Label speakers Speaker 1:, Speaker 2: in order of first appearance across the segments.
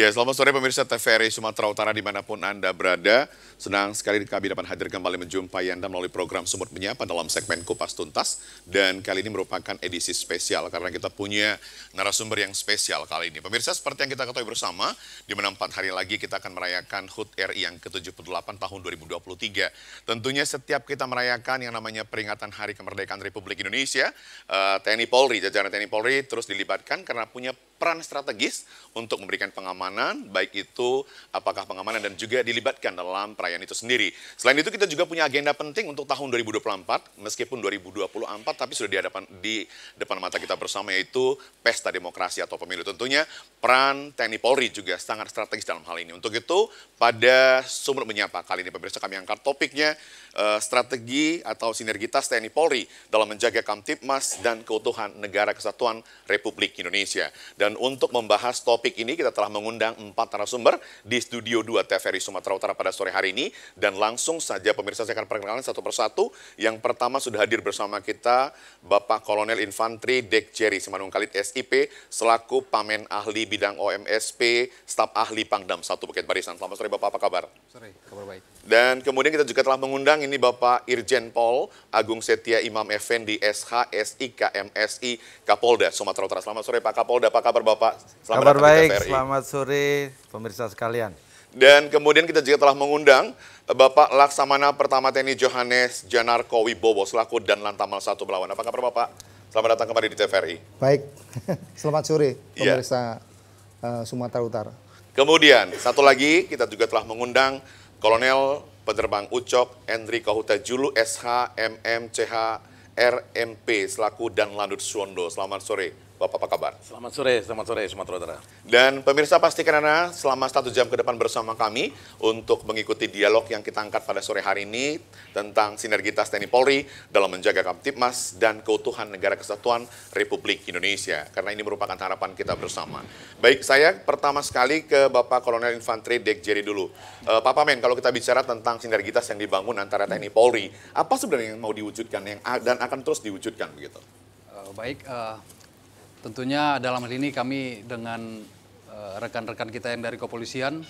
Speaker 1: Ya, selamat sore pemirsa TVRI Sumatera Utara dimanapun Anda berada. Senang sekali kami dapat hadir kembali menjumpai Anda melalui program Sumut Menyapa dalam segmen Kupas Tuntas. Dan kali ini merupakan edisi spesial karena kita punya narasumber yang spesial kali ini. Pemirsa seperti yang kita ketahui bersama, di mana 4 hari lagi kita akan merayakan HUT RI yang ke-78 tahun 2023. Tentunya setiap kita merayakan yang namanya peringatan Hari Kemerdekaan Republik Indonesia, eh, TNI Polri, jajaran TNI Polri terus dilibatkan karena punya peran strategis untuk memberikan pengamanan, baik itu apakah pengamanan dan juga dilibatkan dalam perayaan capaian itu sendiri. Selain itu kita juga punya agenda penting untuk tahun 2024 meskipun 2024 tapi sudah di hadapan di depan mata kita bersama yaitu pesta demokrasi atau pemilu. Tentunya peran TNI Polri juga sangat strategis dalam hal ini. Untuk itu pada sumber menyapa kali ini pemirsa kami angkat topiknya uh, strategi atau sinergitas TNI Polri dalam menjaga Kamtipmas dan keutuhan negara kesatuan Republik Indonesia. Dan untuk membahas topik ini kita telah mengundang empat narasumber di studio 2 TVRI Sumatera Utara pada sore hari ini ini dan langsung saja pemirsa saya akan perkenalkan satu persatu. Yang pertama sudah hadir bersama kita Bapak Kolonel Infantri Dek Jerry Simanungkalit SIP selaku Pamen Ahli Bidang OMSP Staf Ahli Pangdam satu Bukit Barisan. Selamat sore Bapak, apa kabar?
Speaker 2: Sore, kabar baik.
Speaker 1: Dan kemudian kita juga telah mengundang ini Bapak Irjen Pol Agung Setia Imam Effendi SH SIK MSI Kapolda Sumatera Utara. Selamat sore Pak Kapolda, apa kabar Bapak? Selamat kabar baik,
Speaker 3: selamat sore pemirsa sekalian.
Speaker 1: Dan kemudian kita juga telah mengundang eh, Bapak Laksamana Pertama TNI Johannes Janarko Wibowo selaku dan Lantamal Satu melawan. Apa kabar Bapak? Selamat datang kembali di TVRI.
Speaker 4: Baik, selamat sore iya. pemirsa yeah. Sumatera Utara.
Speaker 1: Kemudian satu lagi kita juga telah mengundang Kolonel Penerbang Ucok Endri Kahuta Julu SH MMCH RMP selaku dan Landut Suwondo. Selamat sore Bapak apa kabar? Selamat sore, selamat sore Sumatera Utara. Dan pemirsa pastikan Anda selama satu jam ke depan bersama kami untuk mengikuti dialog yang kita angkat pada sore hari ini tentang sinergitas TNI Polri dalam menjaga Kamtipmas dan keutuhan Negara Kesatuan Republik Indonesia. Karena ini merupakan harapan kita bersama. Baik, saya pertama sekali ke Bapak Kolonel Infantri Dek Jerry dulu. E, Pak Pamen, kalau kita bicara tentang sinergitas yang dibangun antara TNI Polri, apa sebenarnya yang mau diwujudkan yang, dan akan terus diwujudkan begitu?
Speaker 2: Eh, baik, uh, Tentunya dalam hal ini kami dengan eh, rekan-rekan kita yang dari kepolisian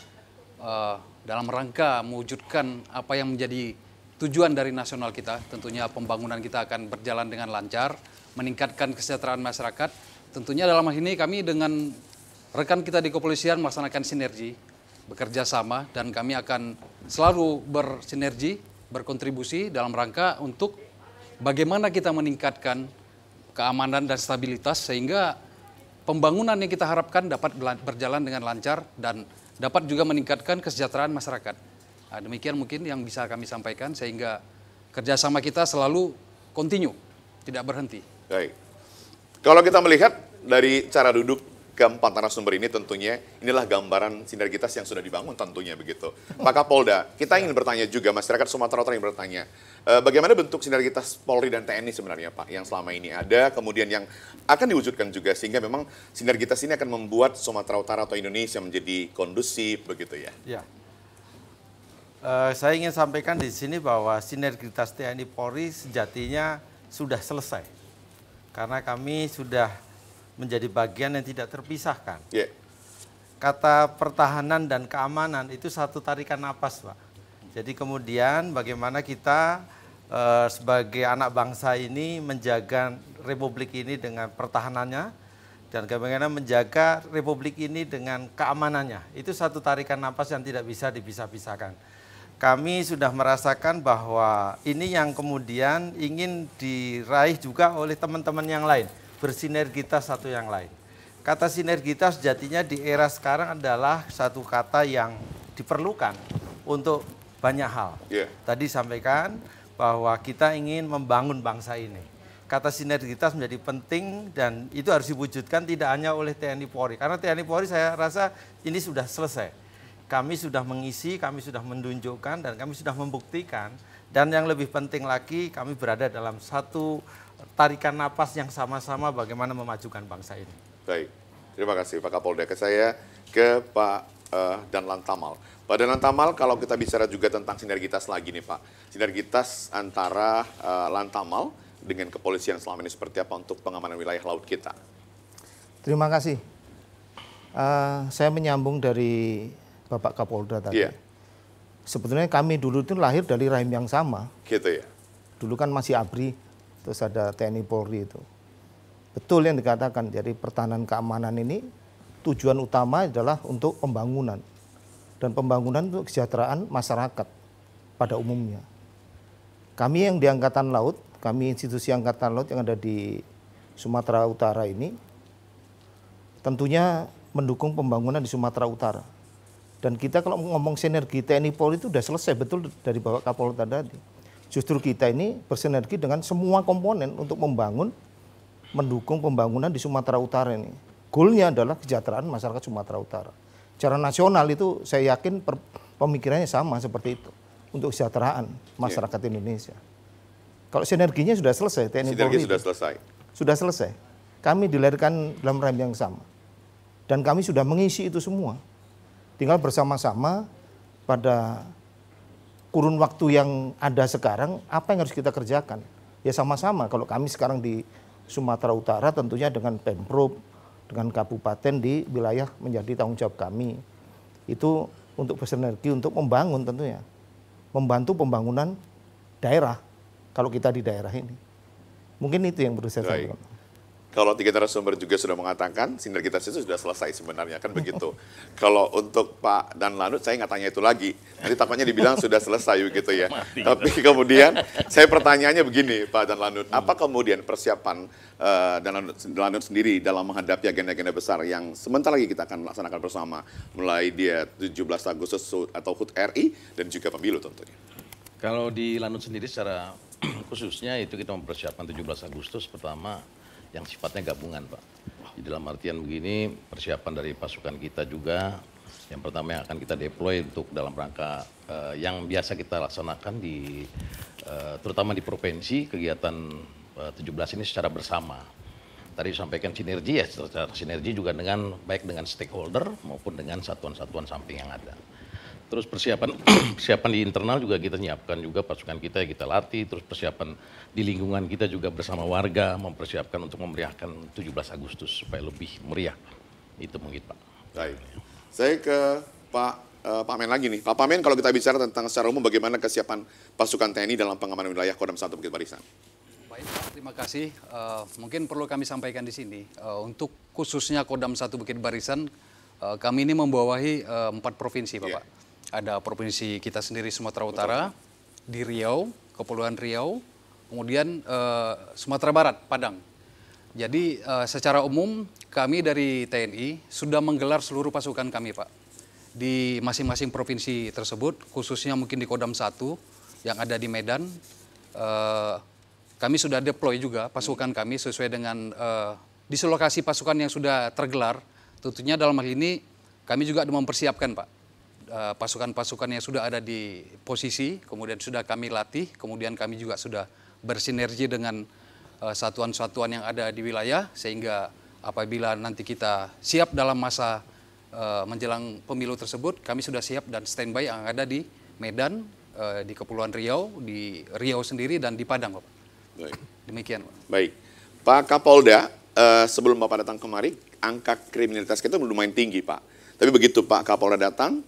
Speaker 2: eh, dalam rangka mewujudkan apa yang menjadi tujuan dari nasional kita, tentunya pembangunan kita akan berjalan dengan lancar, meningkatkan kesejahteraan masyarakat. Tentunya dalam hal ini kami dengan rekan kita di kepolisian melaksanakan sinergi, bekerja sama dan kami akan selalu bersinergi, berkontribusi dalam rangka untuk bagaimana kita meningkatkan keamanan dan stabilitas sehingga pembangunan yang kita harapkan dapat berjalan dengan lancar dan dapat juga meningkatkan kesejahteraan masyarakat. Nah, demikian mungkin yang bisa kami sampaikan sehingga kerjasama kita selalu kontinu, tidak berhenti.
Speaker 1: Baik. Kalau kita melihat dari cara duduk keempat sumber ini tentunya inilah gambaran sinergitas yang sudah dibangun tentunya begitu. Pak Kapolda, kita ingin bertanya juga masyarakat Sumatera Utara yang bertanya, Eh, bagaimana bentuk sinergitas Polri dan TNI sebenarnya Pak yang selama ini ada, kemudian yang akan diwujudkan juga sehingga memang sinergitas ini akan membuat Sumatera Utara atau Indonesia menjadi kondusif begitu ya?
Speaker 3: Ya. Uh, saya ingin sampaikan di sini bahwa sinergitas TNI Polri sejatinya sudah selesai karena kami sudah menjadi bagian yang tidak terpisahkan. Yeah. Kata pertahanan dan keamanan itu satu tarikan napas, Pak jadi kemudian bagaimana kita eh, sebagai anak bangsa ini menjaga republik ini dengan pertahanannya dan bagaimana menjaga republik ini dengan keamanannya. Itu satu tarikan nafas yang tidak bisa dipisah-pisahkan. Kami sudah merasakan bahwa ini yang kemudian ingin diraih juga oleh teman-teman yang lain, bersinergitas satu yang lain. Kata sinergitas sejatinya di era sekarang adalah satu kata yang diperlukan untuk banyak hal. Yeah. Tadi sampaikan bahwa kita ingin membangun bangsa ini. Kata sinergitas menjadi penting dan itu harus diwujudkan tidak hanya oleh TNI Polri. Karena TNI Polri saya rasa ini sudah selesai. Kami sudah mengisi, kami sudah menunjukkan dan kami sudah membuktikan. Dan yang lebih penting lagi kami berada dalam satu tarikan napas yang sama-sama bagaimana memajukan bangsa ini.
Speaker 1: Baik, terima kasih Pak Kapolda ke saya, ke Pak uh, dan Lantamal. Pada Lantamal kalau kita bicara juga tentang sinergitas lagi nih Pak. Sinergitas antara uh, Lantamal dengan kepolisian selama ini seperti apa untuk pengamanan wilayah laut kita?
Speaker 4: Terima kasih. Uh, saya menyambung dari Bapak Kapolda tadi. Yeah. Sebetulnya kami dulu itu lahir dari rahim yang sama. Gitu ya. Dulu kan masih ABRI, terus ada TNI Polri itu. Betul yang dikatakan, jadi pertahanan keamanan ini tujuan utama adalah untuk pembangunan dan pembangunan untuk kesejahteraan masyarakat pada umumnya. Kami yang di Angkatan Laut, kami institusi Angkatan Laut yang ada di Sumatera Utara ini tentunya mendukung pembangunan di Sumatera Utara. Dan kita kalau ngomong sinergi TNI Polri itu sudah selesai betul dari Bapak Kapolda tadi. Justru kita ini bersinergi dengan semua komponen untuk membangun, mendukung pembangunan di Sumatera Utara ini goalnya adalah kesejahteraan masyarakat Sumatera Utara. Cara nasional itu saya yakin per, pemikirannya sama seperti itu untuk kesejahteraan masyarakat yeah. Indonesia. Kalau sinerginya sudah selesai TNI Polri. sudah selesai. Sudah selesai. Kami dilahirkan dalam rem yang sama. Dan kami sudah mengisi itu semua. Tinggal bersama-sama pada kurun waktu yang ada sekarang apa yang harus kita kerjakan? Ya sama-sama kalau kami sekarang di Sumatera Utara tentunya dengan Pemprov, dengan kabupaten di wilayah menjadi tanggung jawab kami. Itu untuk bersinergi untuk membangun tentunya. Membantu pembangunan daerah kalau kita di daerah ini. Mungkin itu yang perlu saya sampaikan.
Speaker 1: Kalau tiga narasumber juga sudah mengatakan sinergitas itu sudah selesai sebenarnya kan begitu. Kalau untuk Pak dan Lanut saya nggak tanya itu lagi. Nanti takutnya dibilang sudah selesai begitu ya. Tapi kemudian saya pertanyaannya begini Pak dan Lanut, apa kemudian persiapan uh, eh, dan Lanut, Lanut sendiri dalam menghadapi agenda-agenda besar yang sementara lagi kita akan laksanakan bersama mulai dia 17 Agustus atau HUT RI dan juga pemilu tentunya.
Speaker 5: Kalau di Lanut sendiri secara khususnya itu kita mempersiapkan 17 Agustus pertama yang sifatnya gabungan Pak. Di dalam artian begini persiapan dari pasukan kita juga yang pertama yang akan kita deploy untuk dalam rangka uh, yang biasa kita laksanakan di uh, terutama di provinsi kegiatan eh, uh, 17 ini secara bersama. Tadi sampaikan sinergi ya secara sinergi juga dengan baik dengan stakeholder maupun dengan satuan-satuan samping yang ada terus persiapan persiapan di internal juga kita nyiapkan juga pasukan kita yang kita latih terus persiapan di lingkungan kita juga bersama warga mempersiapkan untuk memeriahkan 17 Agustus supaya lebih meriah itu mungkin Pak. Baik.
Speaker 1: Saya ke Pak uh, Pak Men lagi nih. Pak Pamen kalau kita bicara tentang secara umum bagaimana kesiapan pasukan TNI dalam pengamanan wilayah Kodam 1 Bukit Barisan.
Speaker 2: Baik, terima kasih. Uh, mungkin perlu kami sampaikan di sini uh, untuk khususnya Kodam 1 Bukit Barisan uh, kami ini membawahi empat uh, provinsi, Bapak. Yeah ada provinsi kita sendiri Sumatera Utara, Betul. di Riau, Kepulauan Riau, kemudian uh, Sumatera Barat, Padang. Jadi uh, secara umum kami dari TNI sudah menggelar seluruh pasukan kami, Pak. Di masing-masing provinsi tersebut, khususnya mungkin di Kodam 1 yang ada di Medan, uh, kami sudah deploy juga pasukan kami sesuai dengan uh, dislokasi pasukan yang sudah tergelar. Tentunya dalam hal ini kami juga mempersiapkan, Pak Eh, pasukan-pasukan yang sudah ada di posisi, kemudian sudah kami latih, kemudian kami juga sudah bersinergi dengan eh, satuan-satuan yang ada di wilayah, sehingga apabila nanti kita siap dalam masa eh, menjelang pemilu tersebut, kami sudah siap dan standby yang ada di Medan, di Kepulauan Riau, di Riau sendiri, dan di Padang, Bapak. Baik. Demikian, Pak.
Speaker 1: Baik. Pak Kapolda, sebelum Bapak datang kemari, angka kriminalitas kita lumayan tinggi, Pak. Tapi begitu Pak Kapolda datang,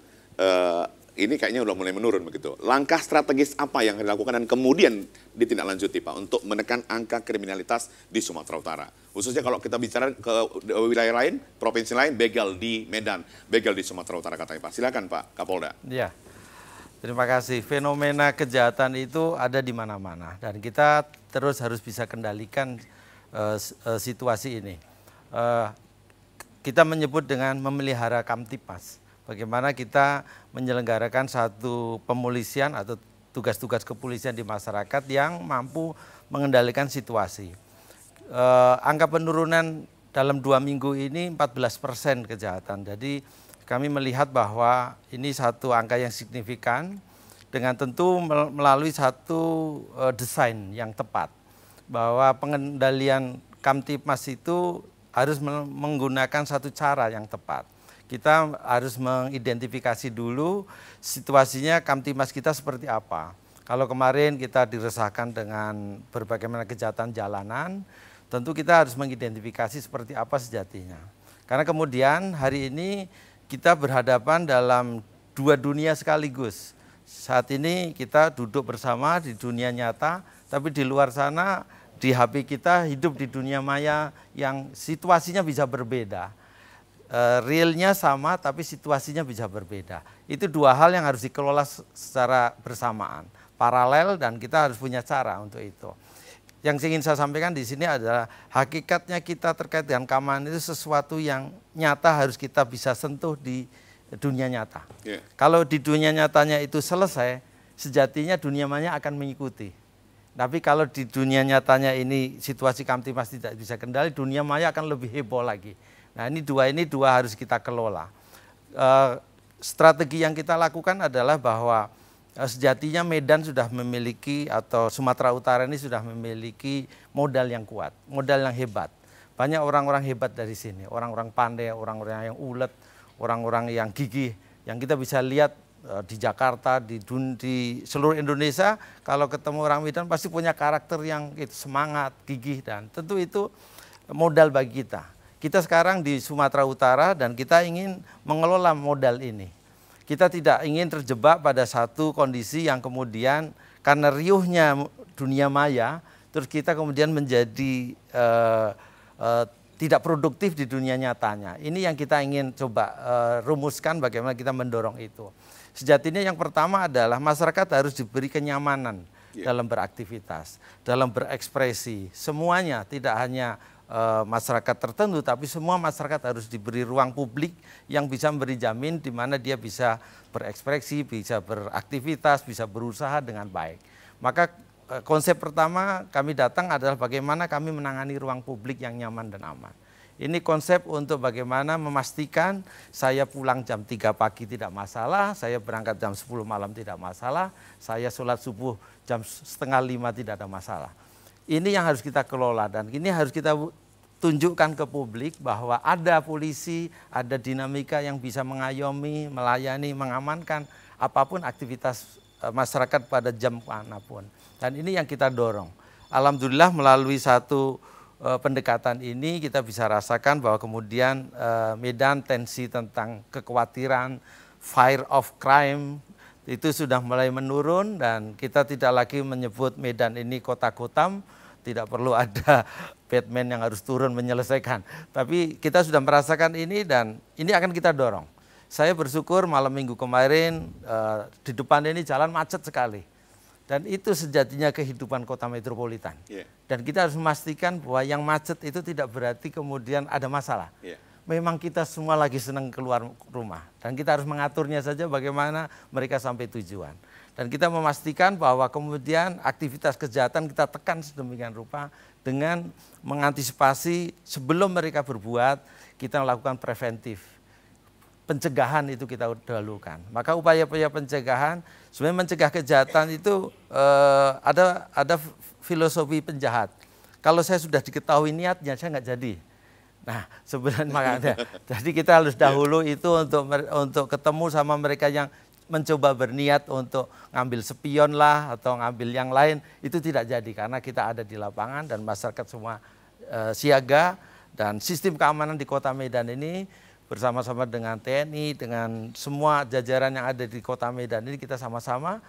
Speaker 1: Eh, ini kayaknya sudah mulai menurun begitu. Langkah strategis apa yang dilakukan dan kemudian ditindaklanjuti Pak untuk menekan angka kriminalitas di Sumatera Utara? Khususnya kalau kita bicara ke wilayah lain, provinsi lain, begal di Medan, begal di Sumatera Utara katanya Pak. Silakan Pak Kapolda.
Speaker 3: Iya. Terima kasih. Fenomena kejahatan itu ada di mana-mana dan kita terus harus bisa kendalikan uh, situasi ini. Uh, kita menyebut dengan memelihara kamtipas bagaimana kita menyelenggarakan satu pemolisian atau tugas-tugas kepolisian di masyarakat yang mampu mengendalikan situasi. Eh, angka penurunan dalam dua minggu ini 14 persen kejahatan. Jadi kami melihat bahwa ini satu angka yang signifikan dengan tentu melalui satu eh, desain yang tepat bahwa pengendalian Kamtipmas itu harus menggunakan satu cara yang tepat kita harus mengidentifikasi dulu situasinya kamtimas kita seperti apa. Kalau kemarin kita diresahkan dengan berbagai macam kejahatan jalanan, tentu kita harus mengidentifikasi seperti apa sejatinya. Karena kemudian hari ini kita berhadapan dalam dua dunia sekaligus. Saat ini kita duduk bersama di dunia nyata, tapi di luar sana di HP kita hidup di dunia maya yang situasinya bisa berbeda Eh, realnya sama tapi situasinya bisa berbeda. Itu dua hal yang harus dikelola secara bersamaan, paralel dan kita harus punya cara untuk itu. Yang ingin saya sampaikan di sini adalah hakikatnya kita terkait dengan keamanan itu sesuatu yang nyata harus kita bisa sentuh di dunia nyata. Yeah. Kalau di dunia nyatanya itu selesai, sejatinya dunia maya akan mengikuti. Tapi kalau di dunia nyatanya ini situasi kamtimas tidak bisa kendali, dunia maya akan lebih heboh lagi. Nah ini dua ini dua harus kita kelola. Eh, strategi yang kita lakukan adalah bahwa eh, sejatinya Medan sudah memiliki atau Sumatera Utara ini sudah memiliki modal yang kuat, modal yang hebat. Banyak orang-orang hebat dari sini, orang-orang pandai, orang-orang yang ulet, orang-orang yang gigih, yang kita bisa lihat eh, di Jakarta, di, dun, di seluruh Indonesia, kalau ketemu orang Medan pasti punya karakter yang gitu semangat, gigih dan tentu itu modal bagi kita. Kita sekarang di Sumatera Utara dan kita ingin mengelola modal ini. Kita tidak ingin terjebak pada satu kondisi yang kemudian karena riuhnya dunia maya, terus kita kemudian menjadi uh, uh, tidak produktif di dunia nyatanya. Ini yang kita ingin coba uh, rumuskan bagaimana kita mendorong itu. Sejatinya yang pertama adalah masyarakat harus diberi kenyamanan yeah. dalam beraktivitas, dalam berekspresi, semuanya tidak hanya e, masyarakat tertentu, tapi semua masyarakat harus diberi ruang publik yang bisa memberi jamin di mana dia bisa berekspresi, bisa beraktivitas, bisa berusaha dengan baik. Maka e, konsep pertama kami datang adalah bagaimana kami menangani ruang publik yang nyaman dan aman. Ini konsep untuk bagaimana memastikan saya pulang jam 3 pagi tidak masalah, saya berangkat jam 10 malam tidak masalah, saya sholat subuh jam setengah lima tidak ada masalah. Ini yang harus kita kelola dan ini harus kita tunjukkan ke publik bahwa ada polisi, ada dinamika yang bisa mengayomi, melayani, mengamankan apapun aktivitas e, masyarakat pada jam manapun. Dan ini yang kita dorong. Alhamdulillah melalui satu e, pendekatan ini kita bisa rasakan bahwa kemudian e, medan tensi tentang kekhawatiran, fire of crime itu sudah mulai menurun dan kita tidak lagi menyebut medan ini kota kotam, tidak perlu ada Batman yang harus turun menyelesaikan. Tapi kita sudah merasakan ini dan ini akan kita dorong. Saya bersyukur malam minggu kemarin uh, di depan ini jalan macet sekali. Dan itu sejatinya kehidupan kota metropolitan. Yeah. Dan kita harus memastikan bahwa yang macet itu tidak berarti kemudian ada masalah. Yeah. Memang kita semua lagi senang keluar rumah. Dan kita harus mengaturnya saja bagaimana mereka sampai tujuan. Dan kita memastikan bahwa kemudian aktivitas kejahatan kita tekan sedemikian rupa dengan mengantisipasi sebelum mereka berbuat, kita melakukan preventif. Pencegahan itu kita dahulukan. Maka upaya-upaya pencegahan, sebenarnya mencegah kejahatan itu eh, ada ada filosofi penjahat. Kalau saya sudah diketahui niatnya, saya nggak jadi. Nah, sebenarnya makanya. Jadi kita harus dahulu itu untuk untuk ketemu sama mereka yang mencoba berniat untuk ngambil sepion lah atau ngambil yang lain itu tidak jadi karena kita ada di lapangan dan masyarakat semua e, siaga dan sistem keamanan di Kota Medan ini bersama-sama dengan TNI dengan semua jajaran yang ada di Kota Medan ini kita sama-sama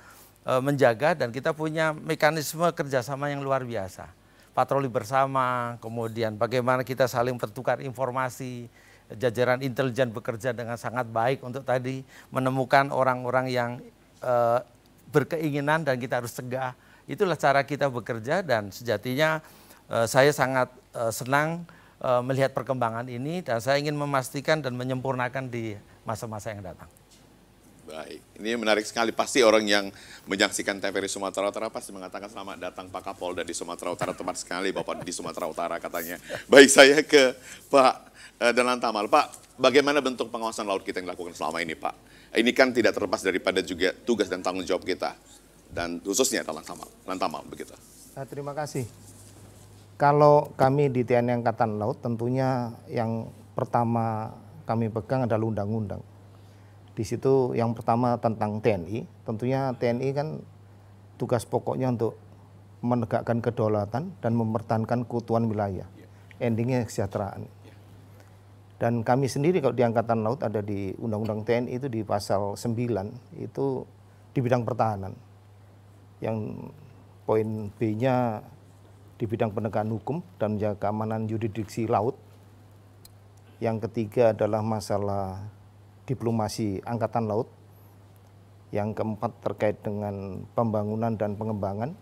Speaker 3: e, menjaga dan kita punya mekanisme kerjasama yang luar biasa patroli bersama kemudian bagaimana kita saling bertukar informasi jajaran intelijen bekerja dengan sangat baik untuk tadi menemukan orang-orang yang e, berkeinginan dan kita harus cegah. Itulah cara kita bekerja dan sejatinya e, saya sangat e, senang e, melihat perkembangan ini dan saya ingin memastikan dan menyempurnakan di masa-masa yang datang.
Speaker 1: Baik, ini menarik sekali. Pasti orang yang menyaksikan TVRI Sumatera Utara pasti mengatakan selamat datang Pak Kapolda di Sumatera Utara. tempat sekali Bapak di Sumatera Utara katanya. Baik, saya ke Pak Eh, dalam Tamal. Pak, bagaimana bentuk pengawasan laut kita yang dilakukan selama ini Pak? Ini kan tidak terlepas daripada juga tugas dan tanggung jawab kita. Dan khususnya dalam Tamal, Lantamal begitu.
Speaker 4: Nah, terima kasih. Kalau kami di TNI Angkatan Laut tentunya yang pertama kami pegang adalah undang-undang. Di situ yang pertama tentang TNI, tentunya TNI kan tugas pokoknya untuk menegakkan kedaulatan dan mempertahankan keutuhan wilayah. Endingnya kesejahteraan. Dan kami sendiri kalau di Angkatan Laut ada di Undang-Undang TNI itu di pasal 9 itu di bidang pertahanan. Yang poin B-nya di bidang penegakan hukum dan menjaga ya keamanan yuridiksi laut. Yang ketiga adalah masalah diplomasi angkatan laut. Yang keempat terkait dengan pembangunan dan pengembangan.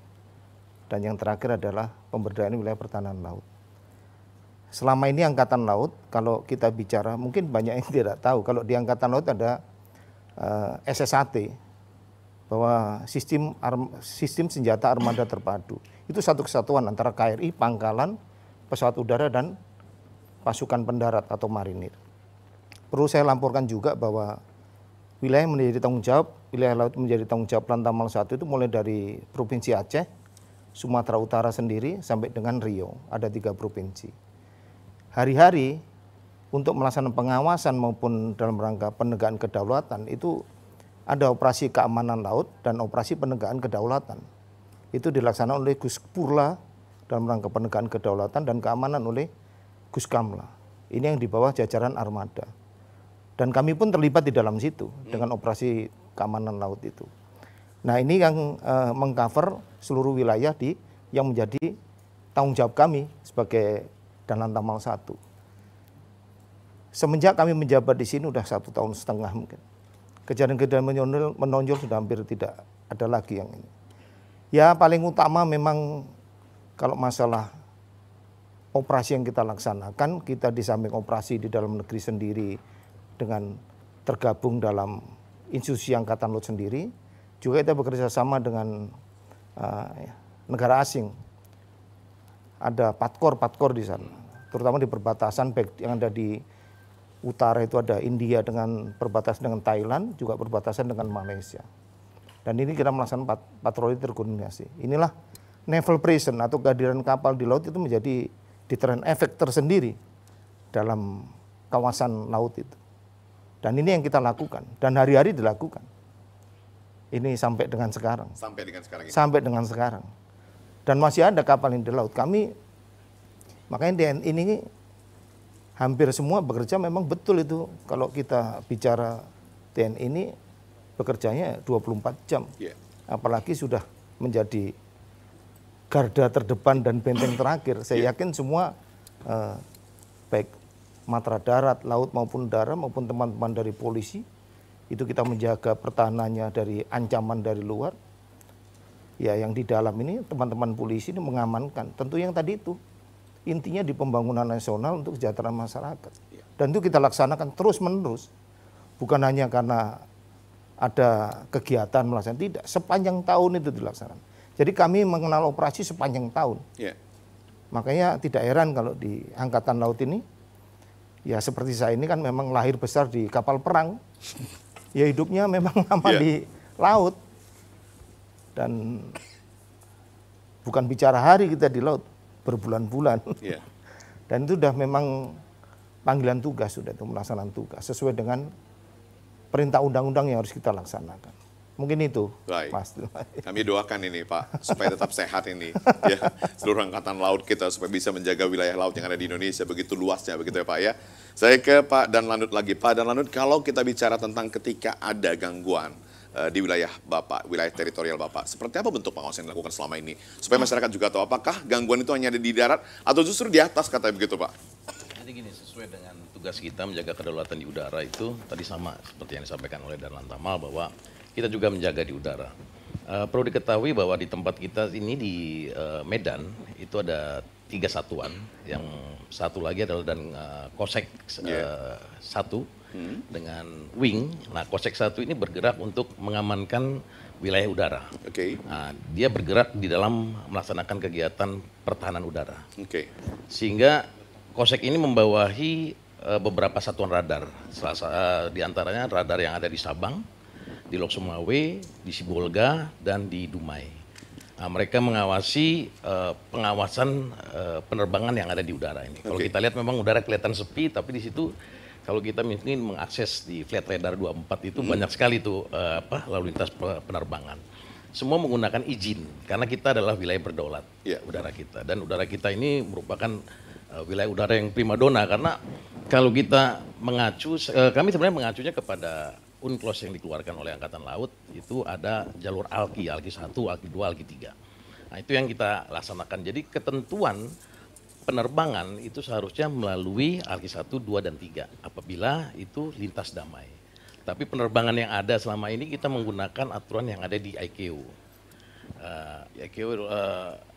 Speaker 4: Dan yang terakhir adalah pemberdayaan wilayah pertahanan laut selama ini angkatan laut kalau kita bicara mungkin banyak yang tidak tahu kalau di angkatan laut ada uh, eh, SSAT bahwa sistem arm, sistem senjata armada terpadu itu satu kesatuan antara KRI, Pangkalan, pesawat udara dan pasukan pendarat atau marinir. Perlu saya laporkan juga bahwa wilayah menjadi tanggung jawab, wilayah laut menjadi tanggung jawab Lantamal Satu itu mulai dari Provinsi Aceh, Sumatera Utara sendiri sampai dengan Rio, ada tiga provinsi hari-hari untuk melaksanakan pengawasan maupun dalam rangka penegakan kedaulatan itu ada operasi keamanan laut dan operasi penegakan kedaulatan. Itu dilaksanakan oleh Gus Purla dalam rangka penegakan kedaulatan dan keamanan oleh Gus Kamla. Ini yang di bawah jajaran armada. Dan kami pun terlibat di dalam situ dengan operasi keamanan laut itu. Nah ini yang uh, mengcover seluruh wilayah di yang menjadi tanggung jawab kami sebagai dan Lantamal satu. Semenjak kami menjabat di sini sudah satu tahun setengah mungkin. Kejadian-kejadian menonjol, menonjol sudah hampir tidak ada lagi yang ini. Ya paling utama memang kalau masalah operasi yang kita laksanakan, kita di samping operasi di dalam negeri sendiri dengan tergabung dalam institusi Angkatan Laut sendiri, juga kita bekerja sama dengan uh, negara asing. Ada patkor-patkor di sana terutama di perbatasan baik yang ada di utara itu ada India dengan perbatasan dengan Thailand, juga perbatasan dengan Malaysia. Dan ini kita melaksanakan pat patroli terkoordinasi. Inilah naval prison atau kehadiran kapal di laut itu menjadi deterrent efek tersendiri dalam kawasan laut itu. Dan ini yang kita lakukan dan hari-hari dilakukan. Ini sampai dengan sekarang. Sampai dengan sekarang. Ini. Sampai dengan sekarang. Dan masih ada kapal yang di laut. Kami Makanya DNI ini hampir semua bekerja memang betul itu. Kalau kita bicara TNI ini bekerjanya 24 jam. Yeah. Apalagi sudah menjadi garda terdepan dan benteng terakhir. Saya yeah. yakin semua eh, baik matra darat, laut maupun udara maupun teman-teman dari polisi itu kita menjaga pertahanannya dari ancaman dari luar. Ya yang di dalam ini teman-teman polisi ini mengamankan. Tentu yang tadi itu intinya di pembangunan nasional untuk kesejahteraan masyarakat. Iya. Dan itu kita laksanakan terus-menerus, bukan hanya karena ada kegiatan melaksanakan, tidak, sepanjang tahun itu dilaksanakan. Jadi kami mengenal operasi sepanjang tahun. Yeah. Makanya tidak heran kalau di Angkatan Laut ini, ya seperti saya ini kan memang lahir besar di kapal perang, ya hidupnya memang lama yeah. di laut. Dan bukan bicara hari kita di laut, berbulan-bulan. Yeah. Dan itu sudah memang panggilan tugas sudah itu melaksanakan tugas sesuai dengan perintah undang-undang yang harus kita laksanakan. Mungkin itu, Baik. Mas.
Speaker 1: Kami doakan ini, Pak, supaya tetap sehat ini. ya, seluruh angkatan laut kita supaya bisa menjaga wilayah laut yang ada di Indonesia begitu luasnya, begitu ya, Pak ya. Saya ke Pak dan Lanut lagi, Pak dan Lanut. Kalau kita bicara tentang ketika ada gangguan, Eh, di wilayah Bapak, wilayah teritorial Bapak. Seperti apa bentuk pengawasan yang dilakukan selama ini? Supaya masyarakat juga tahu apakah gangguan itu hanya ada di darat atau justru di atas katanya begitu Pak?
Speaker 5: Jadi gini, sesuai dengan tugas kita menjaga kedaulatan di udara itu tadi sama seperti yang disampaikan oleh Darlan Tamal bahwa kita juga menjaga di udara. Uh, perlu diketahui bahwa di tempat kita ini di uh, Medan itu ada tiga satuan, yang satu lagi adalah dan uh, Kosek uh, iya. yeah. satu, hmm. dengan wing. Nah, Kosek satu ini bergerak untuk mengamankan wilayah udara. Oke. Okay. Nah, dia bergerak di dalam melaksanakan kegiatan pertahanan udara. Oke. Okay. Sehingga Kosek ini membawahi uh, beberapa satuan radar. Salah eh, uh, di antaranya radar yang ada di Sabang, di Lok Sumawe, di Sibolga dan di Dumai. Nah, mereka mengawasi uh, pengawasan uh, penerbangan yang ada di udara ini. Okay. Kalau kita lihat memang udara kelihatan sepi, tapi di situ kalau kita mungkin mengakses di flight radar 24 itu hmm. banyak sekali tuh uh, apa lalu lintas penerbangan. Semua menggunakan izin karena kita adalah wilayah berdaulat ya. udara kita dan udara kita ini merupakan uh, wilayah udara yang prima dona karena kalau kita mengacu uh, kami sebenarnya mengacunya kepada UNCLOS yang dikeluarkan oleh Angkatan Laut itu ada jalur alki, alki 1, alki 2, alki 3. Nah, itu yang kita laksanakan. Jadi ketentuan penerbangan itu seharusnya melalui arki 1, 2, dan 3 apabila itu lintas damai. Tapi penerbangan yang ada selama ini kita menggunakan aturan yang ada di IKU. Uh, eh, ICAO, uh,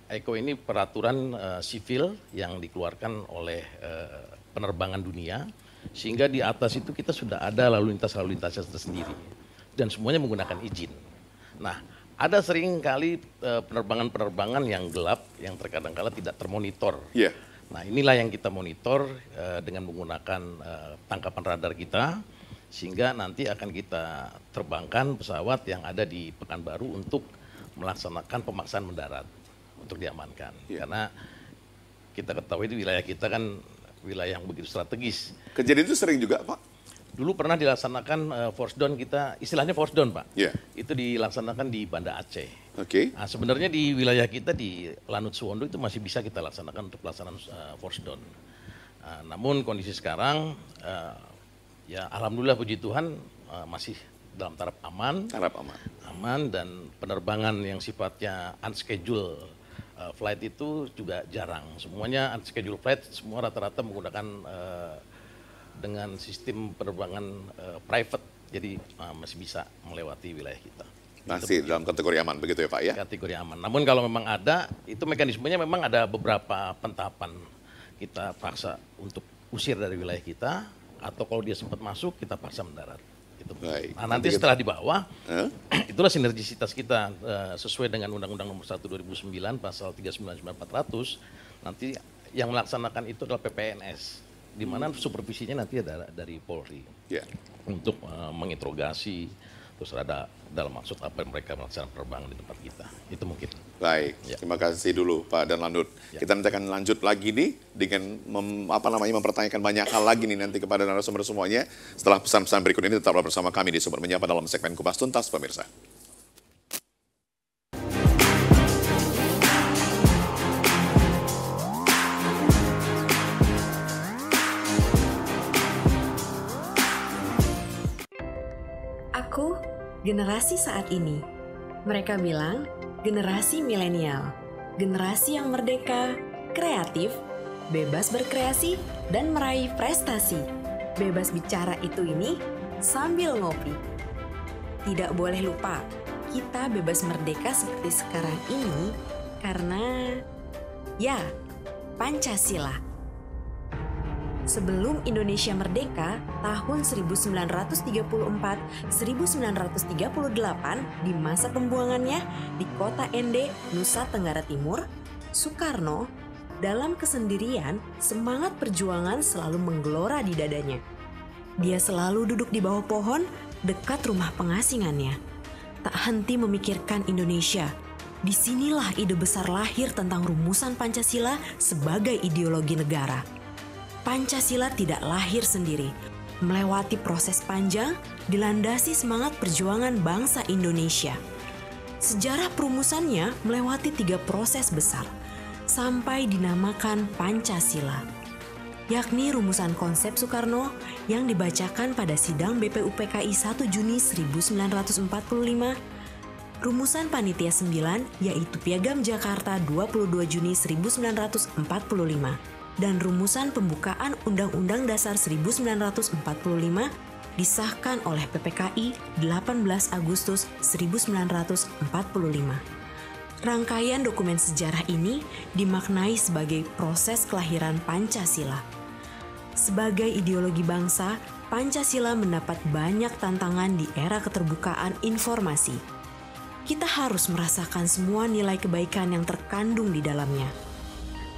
Speaker 5: eh, IKU ini peraturan uh, sivil yang dikeluarkan oleh uh, penerbangan dunia sehingga di atas itu kita sudah ada lalu lintas lalu lintasnya tersendiri dan semuanya menggunakan izin. Nah, ada sering kali eh, penerbangan-penerbangan yang gelap yang terkadang kala tidak termonitor. Yeah. Nah, inilah yang kita monitor uh, dengan menggunakan uh, tangkapan radar kita sehingga nanti akan kita terbangkan pesawat yang ada di Pekanbaru untuk melaksanakan pemaksaan mendarat untuk diamankan. Yeah. Karena kita ketahui di wilayah kita kan wilayah yang begitu strategis. Kejadian itu sering juga, Pak? Dulu pernah dilaksanakan uh, force down kita, istilahnya force down Pak. Yeah. Itu dilaksanakan di Banda Aceh.
Speaker 1: Oke. Okay. Nah, sebenarnya
Speaker 5: di wilayah kita di Lanut Suwondo itu masih bisa kita laksanakan untuk pelaksanaan uh, force down. Uh, namun kondisi sekarang, uh, ya alhamdulillah puji Tuhan uh, masih dalam taraf aman. Taraf aman. Aman dan penerbangan yang sifatnya unscheduled flight itu juga jarang. Semuanya unscheduled flight, semua rata-rata menggunakan dengan sistem penerbangan uh, private, jadi uh, masih bisa melewati wilayah kita. Masih gitu.
Speaker 1: dalam kategori aman begitu ya Pak ya? Kategori
Speaker 5: aman. Namun kalau memang ada, itu mekanismenya memang ada beberapa pentapan kita paksa untuk usir dari wilayah kita, atau kalau dia sempat masuk kita paksa mendarat. Gitu. Baik. Nah, nanti setelah di bawah, huh? itulah sinergisitas kita uh, sesuai dengan Undang-Undang Nomor 1 2009 Pasal 399 400. Nanti yang melaksanakan itu adalah PPNS di mana supervisinya nanti ada dari Polri yeah. untuk uh, menginterogasi terus ada dalam maksud apa yang mereka melaksanakan penerbangan di tempat kita itu mungkin
Speaker 1: baik ya. terima kasih dulu Pak dan Landut ya. kita nanti akan lanjut lagi nih dengan mem, apa namanya mempertanyakan banyak hal lagi nih nanti kepada narasumber semuanya setelah pesan-pesan berikut ini tetaplah bersama kami di sumber menyapa dalam segmen kupas tuntas pemirsa
Speaker 6: generasi saat ini. Mereka bilang generasi milenial, generasi yang merdeka, kreatif, bebas berkreasi, dan meraih prestasi. Bebas bicara itu ini sambil ngopi. Tidak boleh lupa, kita bebas merdeka seperti sekarang ini karena ya Pancasila. Sebelum Indonesia merdeka tahun 1934-1938 di masa pembuangannya di kota Ende, Nusa Tenggara Timur, Soekarno dalam kesendirian semangat perjuangan selalu menggelora di dadanya. Dia selalu duduk di bawah pohon dekat rumah pengasingannya. Tak henti memikirkan Indonesia. Disinilah ide besar lahir tentang rumusan Pancasila sebagai ideologi negara. Pancasila tidak lahir sendiri, melewati proses panjang dilandasi semangat perjuangan bangsa Indonesia. Sejarah perumusannya melewati tiga proses besar, sampai dinamakan Pancasila, yakni rumusan konsep Soekarno yang dibacakan pada sidang BPUPKI 1 Juni 1945, rumusan Panitia 9 yaitu Piagam Jakarta 22 Juni 1945, dan rumusan pembukaan Undang-Undang Dasar 1945 disahkan oleh PPKI 18 Agustus 1945. Rangkaian dokumen sejarah ini dimaknai sebagai proses kelahiran Pancasila. Sebagai ideologi bangsa, Pancasila mendapat banyak tantangan di era keterbukaan informasi. Kita harus merasakan semua nilai kebaikan yang terkandung di dalamnya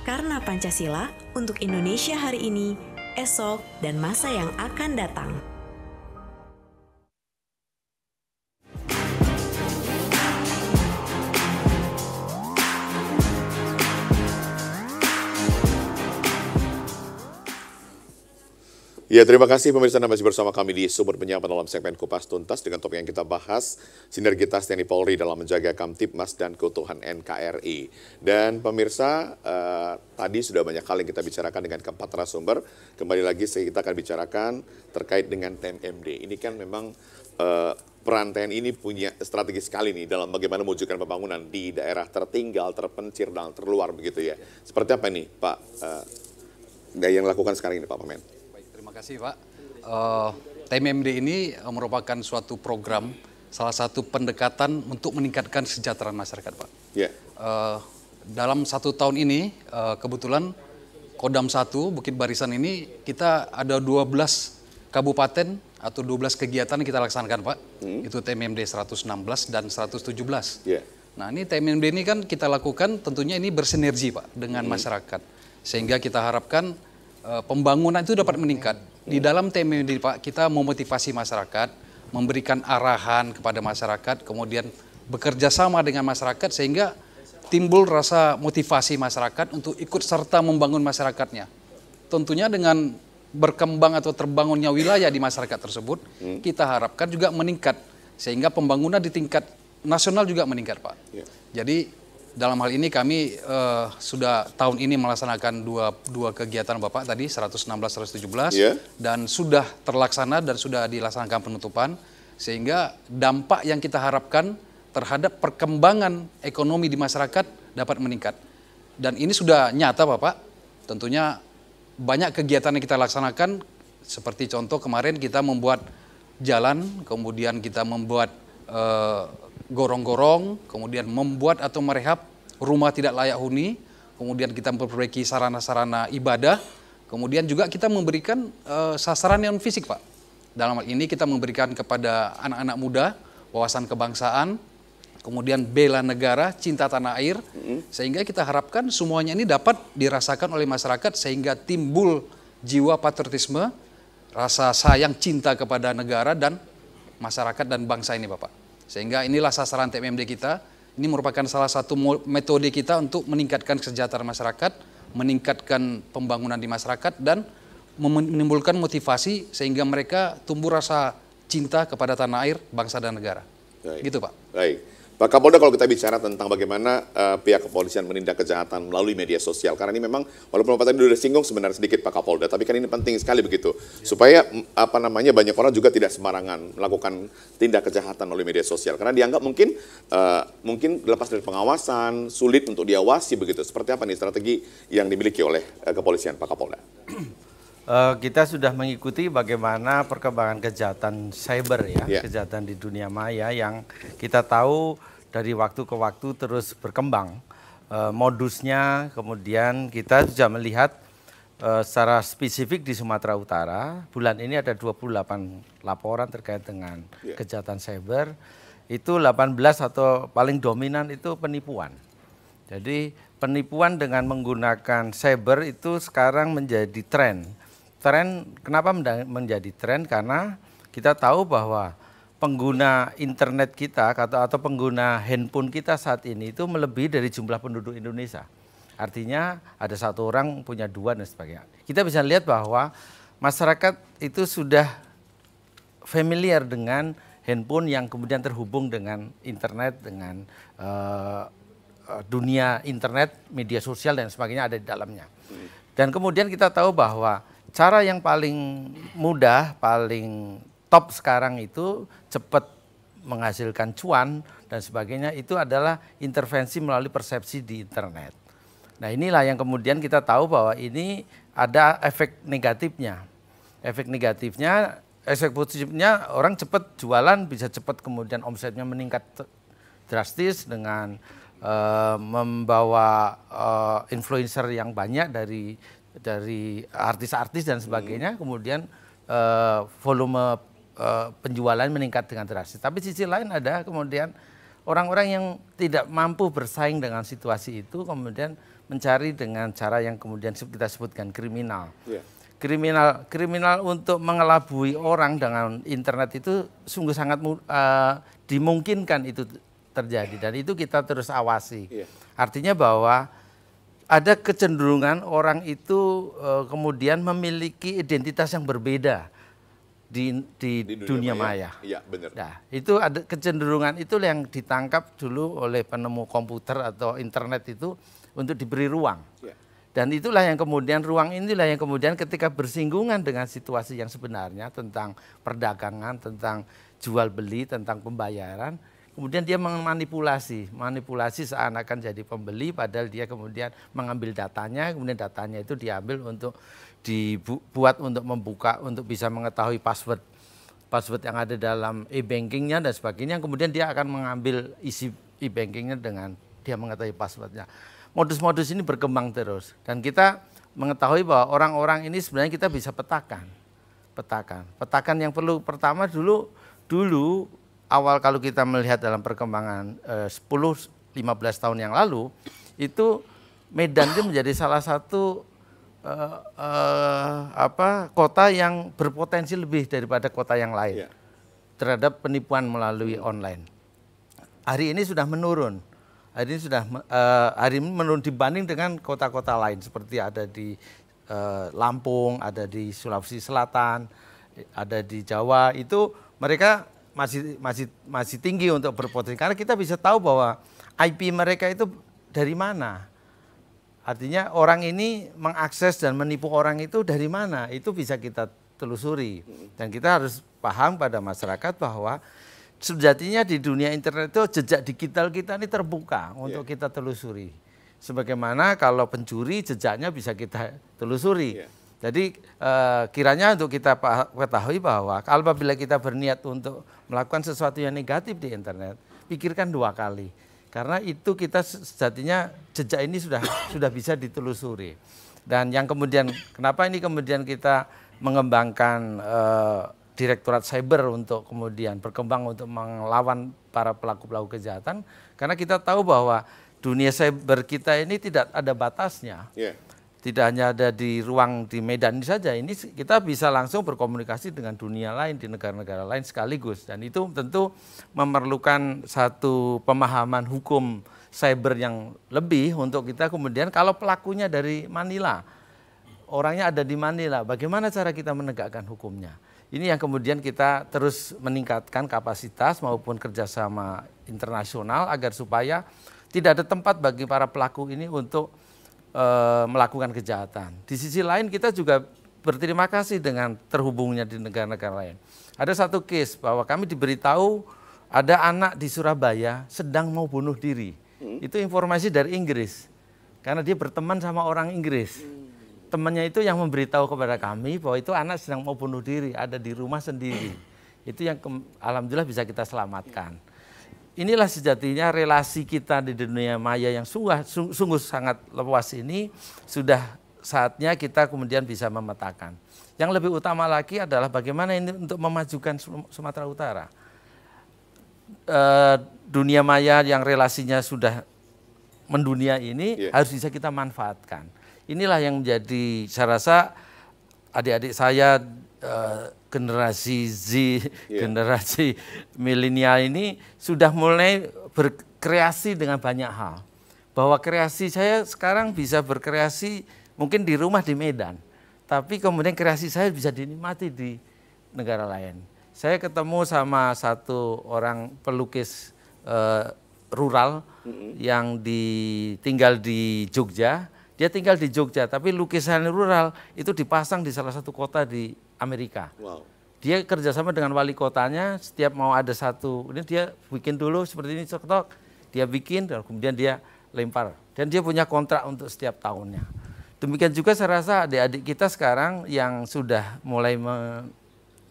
Speaker 6: karena Pancasila untuk Indonesia hari ini, esok, dan masa yang akan datang.
Speaker 1: Ya, terima kasih pemirsa Anda masih bersama kami di sumber penyiapan dalam segmen Kupas Tuntas dengan topik yang kita bahas, sinergitas TNI Polri dalam menjaga Kamtipmas dan keutuhan NKRI. Dan pemirsa, eh, tadi sudah banyak kali kita bicarakan dengan keempat narasumber. Kembali lagi kita akan bicarakan terkait dengan TMMD. Ini kan memang eh, peran TNI ini punya strategi sekali nih dalam bagaimana mewujudkan pembangunan di daerah tertinggal, terpencil, dan terluar begitu ya. Seperti apa nih Pak eh, yang dilakukan sekarang ini Pak Pemen?
Speaker 2: kasih Pak. Uh, eh, TMMD ini eh, merupakan suatu program, salah satu pendekatan untuk meningkatkan kesejahteraan masyarakat Pak. Yeah. Ya. Uh, dalam satu tahun ini, uh, kebetulan Kodam 1 Bukit Barisan ini kita ada 12 kabupaten atau 12 kegiatan yang kita laksanakan Pak. Hmm. Itu TMMD 116 dan 117. Yeah. Nah ini TMMD ini kan kita lakukan tentunya ini bersinergi Pak dengan hmm. masyarakat. Sehingga kita harapkan Eh, pembangunan itu dapat meningkat. Di dalam tema ini Pak, kita memotivasi masyarakat, memberikan arahan kepada masyarakat, kemudian bekerja sama dengan masyarakat sehingga timbul rasa motivasi masyarakat untuk ikut serta membangun masyarakatnya. Tentunya dengan berkembang atau terbangunnya wilayah di masyarakat tersebut, hmm. kita harapkan juga meningkat sehingga pembangunan di tingkat nasional juga meningkat, Pak. Ya. Jadi dalam hal ini kami uh, sudah tahun ini melaksanakan dua, dua kegiatan Bapak tadi 116-117 yeah. Iya. dan sudah terlaksana dan sudah dilaksanakan penutupan sehingga dampak yang kita harapkan terhadap perkembangan ekonomi di masyarakat dapat meningkat. Dan ini sudah nyata Bapak, tentunya banyak kegiatan yang kita laksanakan seperti contoh kemarin kita membuat jalan, kemudian kita membuat Eh, gorong-gorong, kemudian membuat atau merehab rumah tidak layak huni, kemudian kita memperbaiki sarana-sarana ibadah, kemudian juga kita memberikan uh, sasaran yang fisik, Pak. Dalam hal ini kita memberikan kepada anak-anak muda wawasan kebangsaan, kemudian bela negara, cinta tanah air, mm-hmm. sehingga kita harapkan semuanya ini dapat dirasakan oleh masyarakat sehingga timbul jiwa patriotisme, rasa sayang cinta kepada negara dan masyarakat dan bangsa ini Bapak. Sehingga inilah sasaran TMMD kita. Ini merupakan salah satu metode kita untuk meningkatkan kesejahteraan masyarakat, meningkatkan pembangunan di masyarakat dan menimbulkan motivasi sehingga mereka tumbuh rasa cinta kepada tanah air, bangsa dan negara.
Speaker 1: Baik. Gitu Pak. Baik. Pak Kapolda kalau kita bicara tentang bagaimana uh, pihak kepolisian menindak kejahatan melalui media sosial karena ini memang walaupun Pak tadi sudah singgung sebenarnya sedikit Pak Kapolda tapi kan ini penting sekali begitu ya. supaya apa namanya banyak orang juga tidak sembarangan melakukan tindak kejahatan melalui media sosial karena dianggap mungkin uh, mungkin lepas dari pengawasan sulit untuk diawasi begitu seperti apa nih strategi yang dimiliki oleh uh, kepolisian Pak Kapolda?
Speaker 3: Uh, kita sudah mengikuti bagaimana perkembangan kejahatan cyber ya, yeah. kejahatan di dunia maya yang kita tahu dari waktu ke waktu terus berkembang uh, modusnya. Kemudian kita juga melihat uh, secara spesifik di Sumatera Utara bulan ini ada 28 laporan terkait dengan yeah. kejahatan cyber. Itu 18 atau paling dominan itu penipuan. Jadi penipuan dengan menggunakan cyber itu sekarang menjadi tren tren kenapa menjadi tren karena kita tahu bahwa pengguna internet kita atau atau pengguna handphone kita saat ini itu melebihi dari jumlah penduduk Indonesia. Artinya ada satu orang punya dua dan sebagainya. Kita bisa lihat bahwa masyarakat itu sudah familiar dengan handphone yang kemudian terhubung dengan internet, dengan uh, dunia internet, media sosial dan sebagainya ada di dalamnya. Dan kemudian kita tahu bahwa cara yang paling mudah, paling top sekarang itu cepat menghasilkan cuan dan sebagainya itu adalah intervensi melalui persepsi di internet. Nah inilah yang kemudian kita tahu bahwa ini ada efek negatifnya. Efek negatifnya, efek positifnya orang cepat jualan bisa cepat kemudian omsetnya meningkat drastis dengan uh, membawa uh, influencer yang banyak dari dari artis-artis dan sebagainya, hmm. kemudian uh, volume uh, penjualan meningkat dengan drastis. Tapi sisi lain ada kemudian orang-orang yang tidak mampu bersaing dengan situasi itu, kemudian mencari dengan cara yang kemudian kita sebutkan kriminal. Yeah. Kriminal kriminal untuk mengelabui orang dengan internet itu sungguh sangat uh, dimungkinkan itu terjadi dan itu kita terus awasi. Yeah. Artinya bahwa ada kecenderungan orang itu uh, kemudian memiliki identitas yang berbeda di, di, di dunia, dunia maya.
Speaker 1: Iya, benar. Nah,
Speaker 3: itu ada kecenderungan itu yang ditangkap dulu oleh penemu komputer atau internet itu untuk diberi ruang. Ya. Dan itulah yang kemudian ruang inilah yang kemudian ketika bersinggungan dengan situasi yang sebenarnya tentang perdagangan, tentang jual beli, tentang pembayaran, Kemudian dia memanipulasi, manipulasi seakan-akan jadi pembeli padahal dia kemudian mengambil datanya, kemudian datanya itu diambil untuk dibuat untuk membuka untuk bisa mengetahui password password yang ada dalam e-bankingnya dan sebagainya. Kemudian dia akan mengambil isi e-bankingnya dengan dia mengetahui passwordnya. Modus-modus ini berkembang terus dan kita mengetahui bahwa orang-orang ini sebenarnya kita bisa petakan, petakan, petakan yang perlu pertama dulu dulu awal kalau kita melihat dalam perkembangan eh, 10-15 tahun yang lalu, itu Medan itu menjadi salah satu eh, eh, apa kota yang berpotensi lebih daripada kota yang lain yeah. terhadap penipuan melalui online. Hari ini sudah menurun. Hari ini sudah uh, hari ini menurun dibanding dengan kota-kota lain seperti ada di uh, Lampung, ada di Sulawesi Selatan, ada di Jawa itu mereka masih masih masih tinggi untuk berpotensi karena kita bisa tahu bahwa IP mereka itu dari mana. Artinya orang ini mengakses dan menipu orang itu dari mana? Itu bisa kita telusuri. Dan kita harus paham pada masyarakat bahwa sejatinya di dunia internet itu jejak digital kita ini terbuka iya. untuk yeah. kita telusuri. Sebagaimana kalau pencuri jejaknya bisa kita telusuri. Yeah jadi eh, kiranya untuk kita ketahui bahwa apabila kita berniat untuk melakukan sesuatu yang negatif di internet, pikirkan dua kali. Karena itu kita sejatinya jejak ini sudah sudah bisa ditelusuri. Dan yang kemudian kenapa ini kemudian kita mengembangkan eh, Direktorat Cyber untuk kemudian berkembang untuk melawan para pelaku-pelaku kejahatan karena kita tahu bahwa dunia cyber kita ini tidak ada batasnya. Yeah tidak hanya ada di ruang di Medan ini saja, ini kita bisa langsung berkomunikasi dengan dunia lain di negara-negara lain sekaligus dan itu tentu memerlukan satu pemahaman hukum cyber yang lebih untuk kita kemudian kalau pelakunya dari Manila, orangnya ada di Manila, bagaimana cara kita menegakkan hukumnya? Ini yang kemudian kita terus meningkatkan kapasitas maupun kerjasama internasional agar supaya tidak ada tempat bagi para pelaku ini untuk e, melakukan kejahatan. Di sisi lain kita juga berterima kasih dengan terhubungnya di negara-negara lain. Ada satu case bahwa kami diberitahu ada anak di Surabaya sedang mau bunuh diri. Hmm. Itu informasi dari Inggris. Karena dia berteman sama orang Inggris. Hmm. Temannya itu yang memberitahu kepada kami bahwa itu anak sedang mau bunuh diri, ada di rumah sendiri. Hmm. Itu yang alhamdulillah bisa kita selamatkan. Hmm inilah sejatinya relasi kita di dunia maya yang sungguh, sungguh sangat luas ini sudah saatnya kita kemudian bisa memetakan. Yang lebih utama lagi adalah bagaimana ini untuk memajukan Sumatera Utara. E, dunia maya yang relasinya sudah mendunia ini yeah. harus bisa kita manfaatkan. Inilah yang menjadi saya rasa adik-adik saya Eh, generasi Z, yeah. generasi milenial ini sudah mulai berkreasi dengan banyak hal. Bahwa kreasi saya sekarang bisa berkreasi mungkin di rumah di Medan, tapi kemudian kreasi saya bisa dinikmati di negara lain. Saya ketemu sama satu orang pelukis uh, rural yang ditinggal di Jogja. Dia tinggal di Jogja, tapi lukisan rural itu dipasang di salah satu kota di Amerika. Wow. Dia kerjasama dengan wali kotanya, setiap mau ada satu, ini dia bikin dulu seperti ini -tok. dia bikin, kemudian dia lempar. Dan dia punya kontrak untuk setiap tahunnya. Demikian juga saya rasa adik-adik kita sekarang yang sudah mulai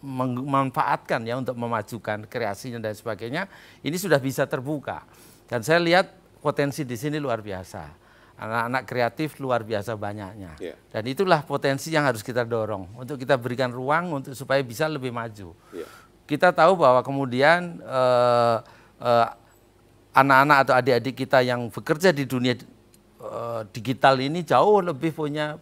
Speaker 3: memanfaatkan ya untuk memajukan kreasinya dan sebagainya, ini sudah bisa terbuka. Dan saya lihat potensi di sini luar biasa anak-anak kreatif luar biasa banyaknya. Yeah. Dan itulah potensi yang harus kita dorong untuk kita berikan ruang untuk supaya bisa lebih maju. Yeah. Kita tahu bahwa kemudian uh, uh, anak-anak atau adik-adik kita yang bekerja di dunia uh, digital ini jauh lebih punya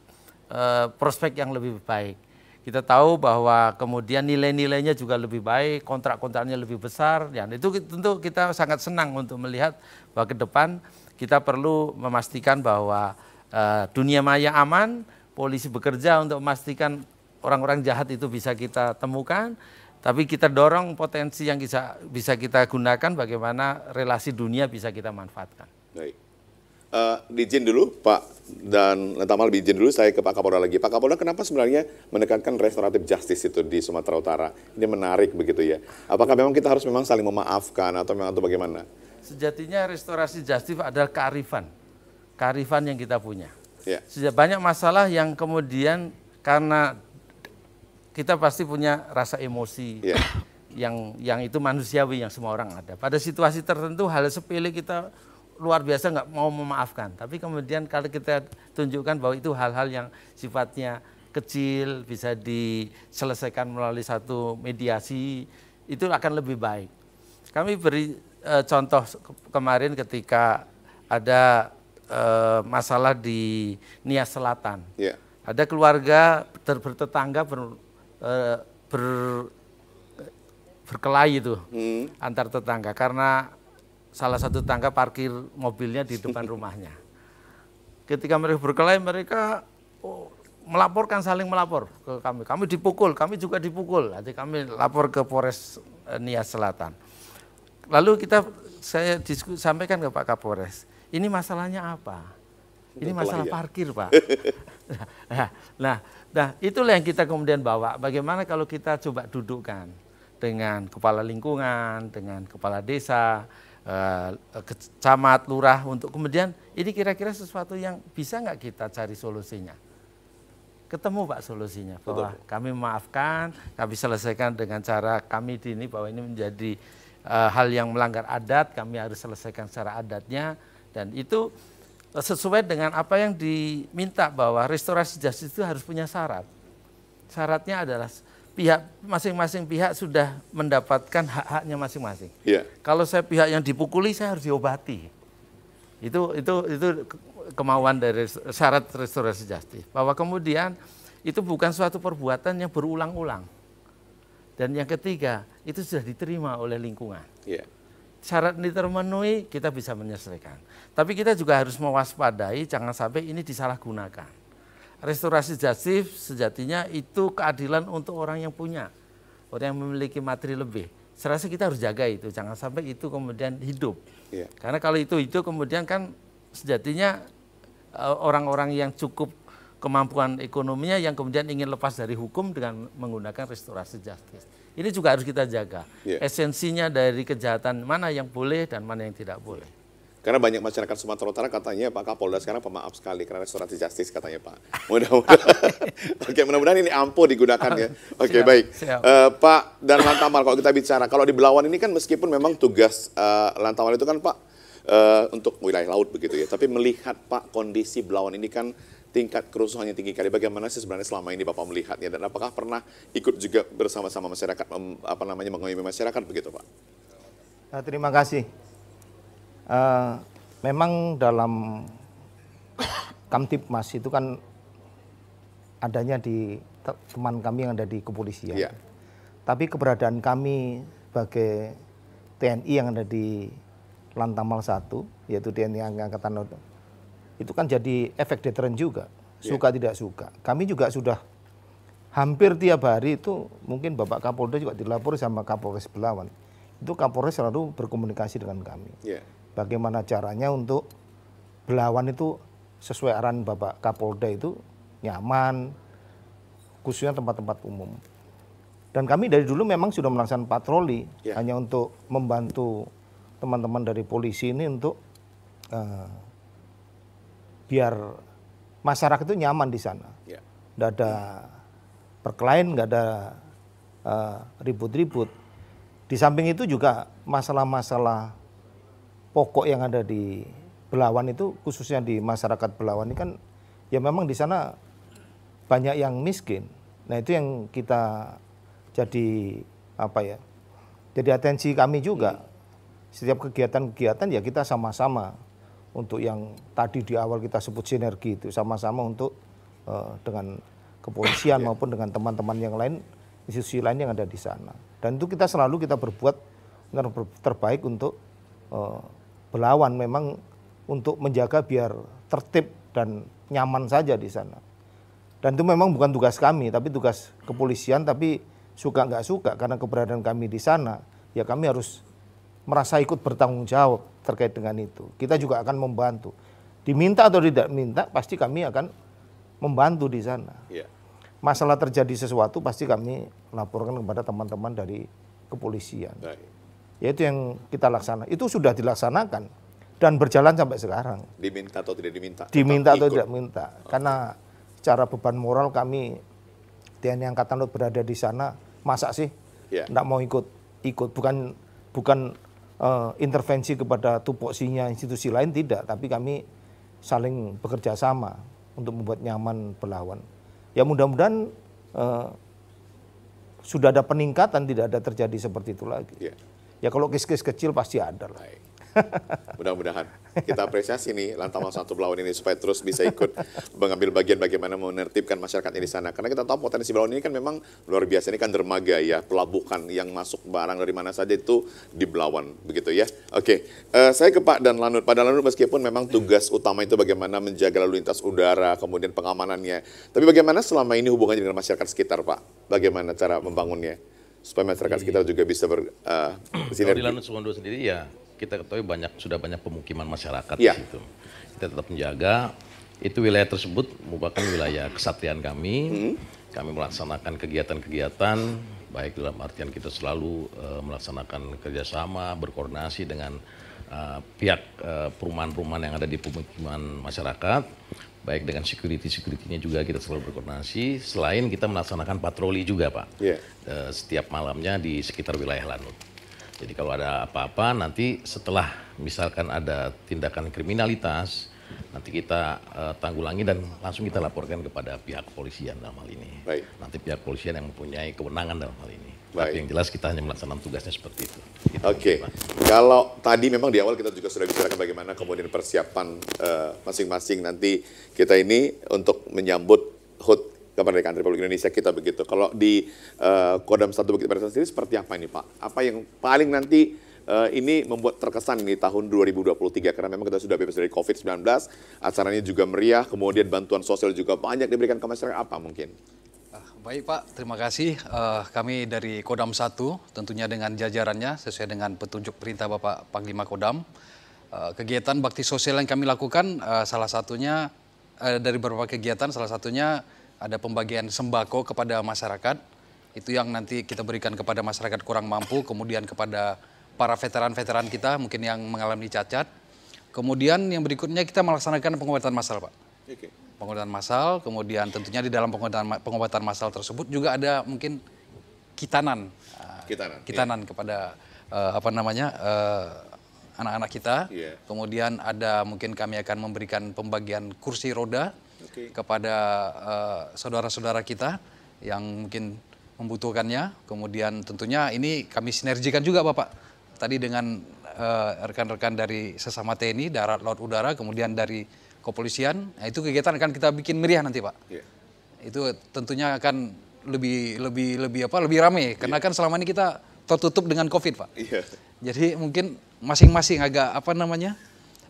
Speaker 3: uh, prospek yang lebih baik. Kita tahu bahwa kemudian nilai-nilainya juga lebih baik, kontrak-kontraknya lebih besar. Dan ya, itu tentu kita sangat senang untuk melihat bahwa ke depan kita perlu memastikan bahwa uh, dunia maya aman, polisi bekerja untuk memastikan orang-orang jahat itu bisa kita temukan, tapi kita dorong potensi yang bisa bisa kita gunakan bagaimana relasi dunia bisa kita manfaatkan. Baik.
Speaker 1: Uh, eh, dijin dulu Pak dan Tamal diizin dulu saya ke Pak Kapolda lagi. Pak Kapolda kenapa sebenarnya menekankan restoratif justice itu di Sumatera Utara? Ini menarik begitu ya. Apakah memang kita harus memang saling memaafkan atau memang atau bagaimana?
Speaker 3: Sejatinya restorasi justif adalah kearifan. Kearifan yang kita punya. Yeah. Sejak banyak masalah yang kemudian karena kita pasti punya rasa emosi. Yeah. Yang yang itu manusiawi yang semua orang ada. Pada situasi tertentu hal sepele kita luar biasa nggak mau memaafkan. Tapi kemudian kalau kita tunjukkan bahwa itu hal-hal yang sifatnya kecil bisa diselesaikan melalui satu mediasi itu akan lebih baik. Kami beri Eh, contoh kemarin ketika ada e, masalah di Nia Selatan. Yeah. Ada keluarga ter, bertetangga ber, e, ber berkelahi itu hmm. antar tetangga karena salah satu tetangga parkir mobilnya di depan rumahnya. Ketika mereka berkelahi mereka oh, melaporkan saling melapor ke kami. Kami dipukul, kami juga dipukul. Jadi kami lapor ke Polres Nia Selatan. Lalu kita saya diskus, sampaikan ke Pak Kapolres, ini masalahnya apa?
Speaker 6: Ini masalah iya. parkir, Pak.
Speaker 3: nah, nah, nah, itulah yang kita kemudian bawa. Bagaimana kalau kita coba dudukkan dengan kepala lingkungan, dengan kepala desa, eh, kecamat, lurah untuk kemudian ini kira-kira sesuatu yang bisa nggak kita cari solusinya? ketemu Pak solusinya bahwa Betul. kami memaafkan, kami selesaikan dengan cara kami di ini bahwa ini menjadi Eh, hal yang melanggar adat kami harus selesaikan secara adatnya dan itu eh, sesuai dengan apa yang diminta bahwa restorasi justice itu harus punya syarat. Syaratnya adalah pihak masing-masing pihak sudah mendapatkan hak-haknya masing-masing. Yeah. Kalau saya pihak yang dipukuli saya harus diobati. Itu itu itu kemauan dari syarat restorasi justice. Bahwa kemudian itu bukan suatu perbuatan yang berulang-ulang. Dan yang ketiga, itu sudah diterima oleh lingkungan. Yeah. Syarat ini terpenuhi, kita bisa menyelesaikan. Tapi kita juga harus mewaspadai, jangan sampai ini disalahgunakan. Restorasi jasif sejatinya itu keadilan untuk orang yang punya, orang yang memiliki materi lebih Serasa kita harus jaga itu, jangan sampai itu kemudian hidup. Yeah. Karena kalau itu hidup kemudian kan sejatinya e, orang-orang yang cukup kemampuan ekonominya yang kemudian ingin lepas dari hukum dengan menggunakan restorasi justice. Ini juga harus kita jaga. Yeah. Esensinya dari kejahatan mana yang boleh dan mana yang tidak boleh.
Speaker 1: Karena banyak masyarakat Sumatera Utara katanya Pak Kapolda sekarang pemaaf sekali karena restorasi justice katanya Pak. Mudah-mudahan. Oke, mudah-mudahan ini ampuh digunakan ya. Oke, siap, baik. Siap. Uh, Pak dan Lantamal kalau kita bicara kalau di Belawan ini kan meskipun memang tugas uh, eh, Lantamal itu kan Pak uh, untuk wilayah laut begitu ya, tapi melihat Pak kondisi Belawan ini kan tingkat kerusuhannya tinggi kali. Bagaimana sih sebenarnya selama ini Bapak melihatnya dan apakah pernah ikut juga bersama-sama masyarakat apa namanya mengayomi masyarakat begitu, Pak?
Speaker 4: Nah, terima kasih. Uh, memang dalam Kamtipmas itu kan adanya di teman kami yang ada di kepolisian. Yeah. Tapi keberadaan kami sebagai TNI yang ada di Lantamal 1, yaitu TNI Angkatan Laut itu kan jadi efek deteren juga iya. suka yeah. tidak suka kami juga sudah hampir tiap hari itu mungkin Bapak Kapolda juga dilapor sama Kapolres Belawan itu Kapolres selalu berkomunikasi dengan kami yeah. bagaimana caranya untuk Belawan itu sesuai arahan Bapak Kapolda itu nyaman khususnya tempat-tempat umum dan kami dari dulu memang sudah melaksanakan patroli yeah. hanya untuk membantu teman-teman dari polisi ini untuk uh, biar masyarakat itu nyaman di sana. Tidak ya. ada perkelain, nggak ada eh, ribut-ribut. Uh, di samping itu juga masalah-masalah pokok yang ada di Belawan itu khususnya di masyarakat Belawan ini kan ya memang di sana banyak yang miskin. Nah itu yang kita jadi apa ya? Jadi atensi kami juga. Hmm. Setiap kegiatan-kegiatan ya kita sama-sama untuk yang tadi di awal kita sebut sinergi itu sama-sama untuk uh, dengan kepolisian yeah. maupun dengan teman-teman yang lain institusi lain yang ada di sana dan itu kita selalu kita berbuat dengan terbaik untuk uh, belawan memang untuk menjaga biar tertib dan nyaman saja di sana dan itu memang bukan tugas kami tapi tugas kepolisian tapi suka nggak suka karena keberadaan kami di sana ya kami harus merasa ikut bertanggung jawab terkait dengan itu. Kita juga akan membantu. Diminta atau tidak minta, pasti kami akan membantu di sana. Yeah. Masalah terjadi sesuatu, pasti kami laporkan kepada teman-teman dari kepolisian. Right. Yaitu yang kita laksanakan. Itu sudah dilaksanakan dan berjalan sampai sekarang.
Speaker 1: Diminta atau tidak diminta? Diminta atau, atau tidak
Speaker 4: minta. Oh. Karena secara beban moral kami TNI Angkatan Laut berada di sana, masa sih tidak iya. mau ikut ikut bukan bukan uh, intervensi kepada tupoksinya institusi lain tidak, tapi kami saling bekerja sama untuk membuat nyaman berlawan. Ya mudah-mudahan uh, sudah ada peningkatan, tidak ada terjadi seperti itu lagi. Yeah. Ya kalau kes-kes kecil pasti ada lah.
Speaker 1: Mudah-mudahan kita apresiasi nih lantaman Satu Belawan ini supaya terus bisa ikut mengambil bagian bagaimana menertibkan masyarakat di sana. Karena kita tahu potensi Belawan ini kan memang luar biasa ini kan dermaga ya, pelabuhan yang masuk barang dari mana saja itu di Belawan begitu ya. Oke, uh, saya ke Pak dan Lanut. Pak dan Lanut meskipun memang tugas utama itu bagaimana menjaga lalu lintas udara, kemudian pengamanannya. Tapi bagaimana selama ini hubungannya dengan masyarakat sekitar, Pak? Bagaimana cara membangunnya? supaya masyarakat iya. sekitar juga bisa ber, uh, Kalau di Lanut
Speaker 5: Sumondo sendiri ya kita ketahui banyak sudah banyak pemukiman masyarakat ya. di situ. Kita tetap menjaga itu wilayah tersebut merupakan wilayah kesatria kami. Hmm. Kami melaksanakan kegiatan-kegiatan baik dalam artian kita selalu uh, melaksanakan kerjasama berkoordinasi dengan uh, pihak eh, perumahan-perumahan yang ada di pemukiman masyarakat baik dengan security securitynya juga kita selalu berkoordinasi selain kita melaksanakan patroli juga pak yeah. Ya. uh, setiap malamnya di sekitar wilayah Lanut. Jadi kalau ada apa-apa nanti setelah misalkan ada tindakan kriminalitas, nanti kita uh, tanggulangi dan langsung kita laporkan kepada pihak kepolisian dalam hal ini. Baik. Nanti pihak kepolisian yang mempunyai kewenangan dalam hal ini. Baik. Tapi yang jelas kita hanya melaksanakan tugasnya seperti itu.
Speaker 1: Gitu, Oke. Okay. Kalau tadi memang di awal kita juga sudah bicarakan bagaimana kemudian persiapan eh, masing-masing uh, nanti kita ini untuk menyambut HUT kemerdekaan Republik Indonesia kita begitu. Kalau di uh, Kodam Satu Bukit Barisan sendiri seperti apa ini Pak? Apa yang paling nanti uh, ini membuat terkesan di tahun 2023 karena memang kita sudah bebas dari COVID-19, acaranya juga meriah, kemudian bantuan sosial juga banyak diberikan ke masyarakat apa mungkin?
Speaker 2: Ah, baik Pak, terima kasih. Uh, kami dari Kodam Satu tentunya dengan jajarannya sesuai dengan petunjuk perintah Bapak Panglima Kodam. Uh, kegiatan bakti sosial yang kami lakukan uh, salah satunya uh, dari beberapa kegiatan salah satunya ada pembagian sembako kepada masyarakat. Itu yang nanti kita berikan kepada masyarakat kurang mampu, kemudian kepada para veteran-veteran kita mungkin yang mengalami cacat. Kemudian yang berikutnya kita melaksanakan pengobatan massal, Pak. Oke. Pengobatan massal, kemudian tentunya di dalam pengobatan pengobatan massal tersebut juga ada mungkin kitanan. Kitanan. Ah, kitanan iya. kepada uh, apa namanya? Uh, anak-anak kita. Yeah. Kemudian ada mungkin kami akan memberikan pembagian kursi roda okay. kepada eh, saudara-saudara uh, kita yang mungkin membutuhkannya. Kemudian tentunya ini kami sinergikan juga Bapak. Tadi dengan eh, rekan-rekan uh, dari sesama TNI, darat, laut, udara, kemudian dari kepolisian. Nah, itu kegiatan akan kita bikin meriah nanti Pak. Yeah. Itu tentunya akan lebih lebih lebih apa lebih ramai iya. karena kan selama ini kita tertutup dengan covid pak yeah. jadi mungkin masing-masing agak apa namanya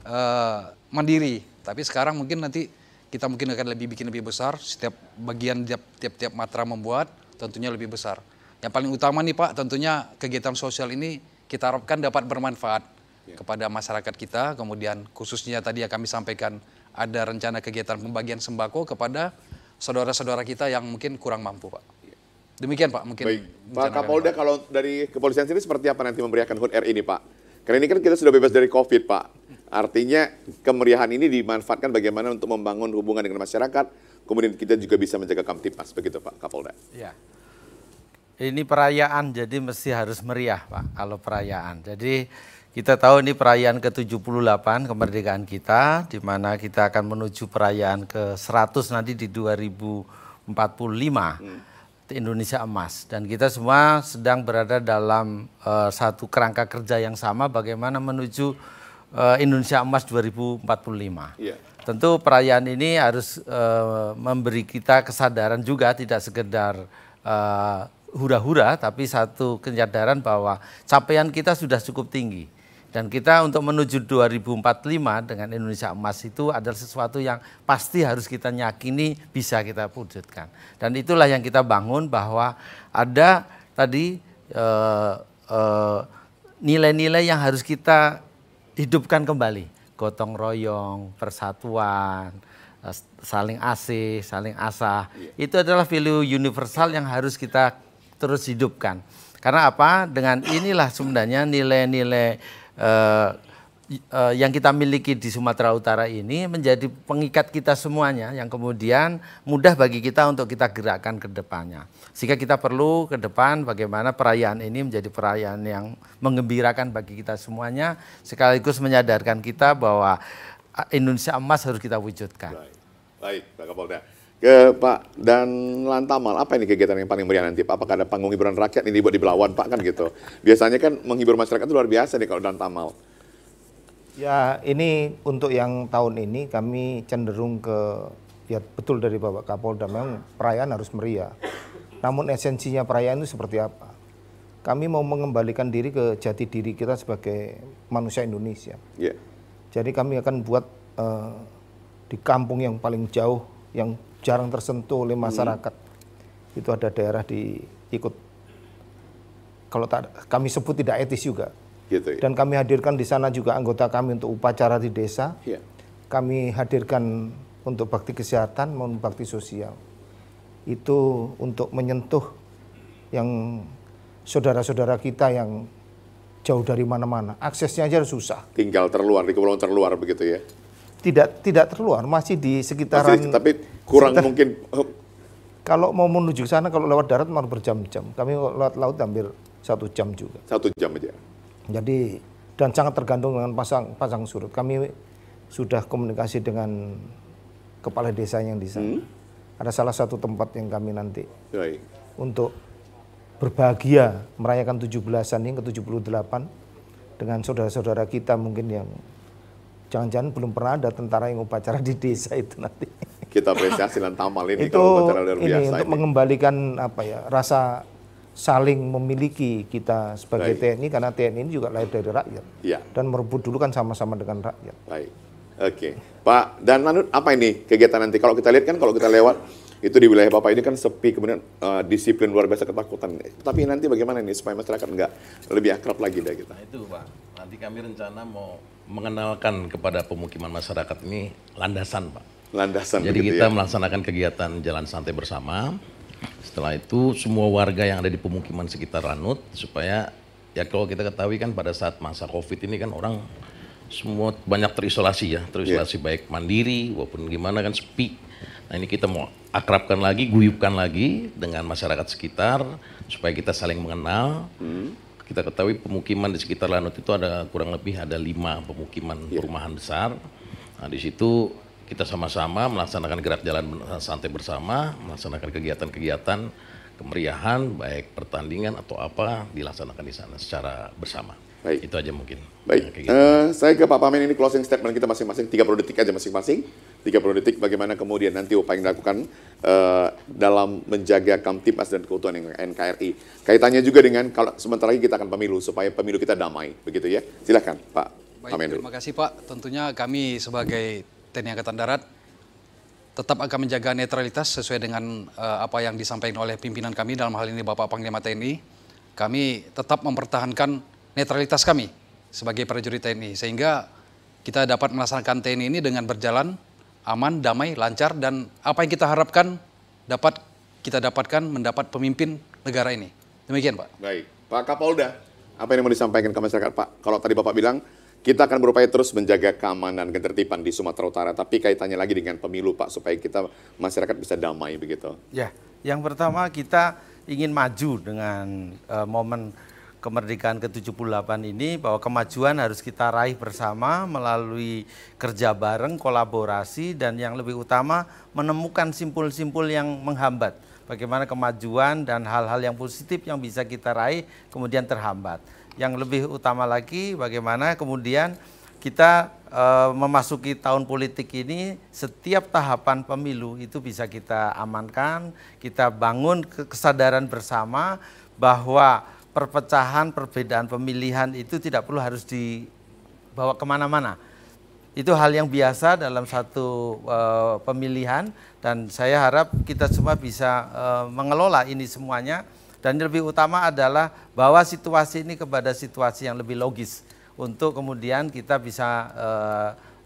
Speaker 2: uh, mandiri tapi sekarang mungkin nanti kita mungkin akan lebih bikin lebih besar setiap bagian tiap-tiap matra membuat tentunya lebih besar. Yang paling utama nih Pak, tentunya kegiatan sosial ini kita harapkan dapat bermanfaat ya. kepada masyarakat kita. Kemudian khususnya tadi yang kami sampaikan ada rencana kegiatan pembagian sembako kepada saudara-saudara kita yang mungkin kurang mampu, Pak. Ya. Demikian Pak, mungkin. Baik. Pak Kapolda,
Speaker 1: kalau dari kepolisian sendiri seperti apa nanti memberikan HUT RI ini, Pak? Karena ini kan kita sudah bebas dari COVID, Pak. Artinya kemeriahan ini dimanfaatkan bagaimana untuk membangun hubungan dengan masyarakat, kemudian kita juga bisa menjaga Kamtipas, begitu Pak Kapolda.
Speaker 2: Ya.
Speaker 3: Ini perayaan, jadi mesti harus meriah Pak, kalau perayaan. Jadi kita tahu ini perayaan ke-78 kemerdekaan kita, di mana kita akan menuju perayaan ke-100 nanti di 2045. Hmm. Indonesia Emas dan kita semua sedang berada dalam uh, satu kerangka kerja yang sama bagaimana menuju uh, Indonesia Emas 2045. Yeah. Iya. Tentu perayaan ini harus uh, memberi kita kesadaran juga tidak sekedar hura eh, hura-hura tapi satu kesadaran bahwa capaian kita sudah cukup tinggi. Dan kita untuk menuju 2045 dengan Indonesia Emas itu adalah sesuatu yang pasti harus kita yakini bisa kita wujudkan. Dan itulah yang kita bangun bahwa ada tadi nilai-nilai uh, uh, nilai -nilai yang harus kita hidupkan kembali gotong royong, persatuan, eh, saling asih, saling asah. Iya. Itu adalah value universal yang harus kita terus hidupkan. Karena apa? Dengan inilah sebenarnya nilai-nilai eh, Eh, yang kita miliki di Sumatera Utara ini menjadi pengikat kita semuanya yang kemudian mudah bagi kita untuk kita gerakkan ke depannya. Sehingga kita perlu ke depan bagaimana perayaan ini menjadi perayaan yang mengembirakan bagi kita semuanya sekaligus menyadarkan kita bahwa eh, Indonesia emas harus kita wujudkan. Baik, Pak Kapolda.
Speaker 1: Ke Pak dan Lantamal, apa ini kegiatan yang paling meriah nanti Pak? Apakah ada panggung hiburan rakyat ini buat di Belawan Pak kan gitu? Biasanya kan menghibur masyarakat itu luar biasa nih kalau Lantamal.
Speaker 4: Ya, ini untuk yang tahun ini kami cenderung ke ya betul dari Bapak Kapolda memang perayaan harus meriah. Namun esensinya perayaan itu seperti apa? Kami mau mengembalikan diri ke jati diri kita sebagai manusia Indonesia. Yeah. Jadi kami akan buat uh, di kampung yang paling jauh, yang jarang tersentuh oleh hmm. masyarakat. Mm. Itu ada daerah di ikut kalau tak, kami sebut tidak etis juga Gitu, ya. Dan kami hadirkan di sana juga anggota kami untuk upacara di desa. Ya. Kami hadirkan untuk bakti kesehatan maupun bakti sosial. Itu untuk menyentuh yang saudara-saudara kita yang jauh dari mana-mana. Aksesnya aja susah.
Speaker 1: Tinggal terluar di kepulauan terluar begitu ya.
Speaker 4: Tidak tidak terluar, masih di sekitaran masih, tapi kurang sekitar, mungkin eh, kalau mau menuju ke sana kalau lewat darat malah berjam-jam. Kami lewat laut hampir satu jam juga. Satu jam aja. Jadi dan sangat tergantung dengan pasang pasang surut. Kami sudah komunikasi dengan kepala desa yang di sana. Hmm? Ada salah satu tempat yang kami nanti Baik. untuk berbahagia merayakan 17-an yang ke-78 dengan saudara-saudara kita mungkin yang jangan-jangan belum pernah ada tentara yang upacara di desa itu nanti.
Speaker 1: Kita apresiasi dan tamal ini itu, kalau upacara luar biasa. Ini, ini. untuk
Speaker 4: mengembalikan apa ya rasa saling memiliki kita sebagai Baik. TNI karena TNI ini juga lahir dari rakyat ya. dan merebut dulu kan sama-sama dengan rakyat.
Speaker 1: Baik. Oke, okay. Pak dan Manut apa ini kegiatan nanti? Kalau kita lihat kan kalau kita lewat itu di wilayah Bapak ini kan sepi kemudian uh, disiplin luar biasa ketakutan. Tapi nanti bagaimana ini supaya masyarakat nggak lebih akrab lagi dari kita? Nah, itu Pak. Nanti
Speaker 5: kami rencana mau mengenalkan kepada pemukiman masyarakat ini landasan Pak.
Speaker 1: Landasan. Jadi kita ya?
Speaker 5: melaksanakan kegiatan jalan santai bersama setelah itu semua warga yang ada di pemukiman sekitar Ranut supaya ya kalau kita ketahui kan pada saat masa Covid ini kan orang semua banyak terisolasi ya, terisolasi yeah. baik mandiri walaupun gimana kan sepi. Nah ini kita mau akrabkan lagi, guyupkan lagi dengan masyarakat sekitar supaya kita saling mengenal. Hmm. Kita ketahui pemukiman di sekitar Ranut itu ada kurang lebih ada lima pemukiman yeah. perumahan besar. Nah di situ kita sama-sama melaksanakan gerak jalan santai bersama, melaksanakan kegiatan-kegiatan kemeriahan baik pertandingan atau apa dilaksanakan di sana secara bersama.
Speaker 1: Baik. Itu aja mungkin. Baik. Nah, uh, saya ke Pak Pamen ini closing statement kita masing-masing 30 detik aja masing-masing. 30 detik bagaimana kemudian nanti upaya yang dilakukan uh, dalam menjaga Kamtipmas dan keutuhan NKRI. Kaitannya juga dengan kalau sebentar lagi kita akan pemilu supaya pemilu kita damai begitu ya. silahkan Pak Pamen Terima
Speaker 2: kasih Pak. Tentunya kami sebagai TNI Angkatan Darat tetap akan menjaga netralitas sesuai dengan uh, apa yang disampaikan oleh pimpinan kami dalam hal ini Bapak Panglima TNI. Kami tetap mempertahankan netralitas kami sebagai prajurit TNI sehingga kita dapat melaksanakan TNI ini dengan berjalan aman, damai, lancar dan apa yang kita harapkan dapat kita dapatkan mendapat pemimpin negara ini. Demikian, Pak.
Speaker 1: Baik. Pak Kapolda, apa yang mau disampaikan ke masyarakat, Pak? Kalau tadi Bapak bilang kita akan berupaya terus menjaga keamanan dan ketertiban di Sumatera Utara, tapi kaitannya lagi dengan pemilu Pak, supaya kita masyarakat bisa damai begitu.
Speaker 3: Ya, yang pertama kita ingin maju dengan uh, momen kemerdekaan ke-78 ini bahwa kemajuan harus kita raih bersama melalui kerja bareng, kolaborasi dan yang lebih utama menemukan simpul-simpul yang menghambat. Bagaimana kemajuan dan hal-hal yang positif yang bisa kita raih kemudian terhambat yang lebih utama lagi bagaimana kemudian kita e, memasuki tahun politik ini setiap tahapan pemilu itu bisa kita amankan, kita bangun kesadaran bersama bahwa perpecahan, perbedaan pemilihan itu tidak perlu harus dibawa kemana-mana. Itu hal yang biasa dalam satu e, pemilihan dan saya harap kita semua bisa e, mengelola ini semuanya dan yang lebih utama adalah bahwa situasi ini kepada situasi yang lebih logis untuk kemudian kita bisa e,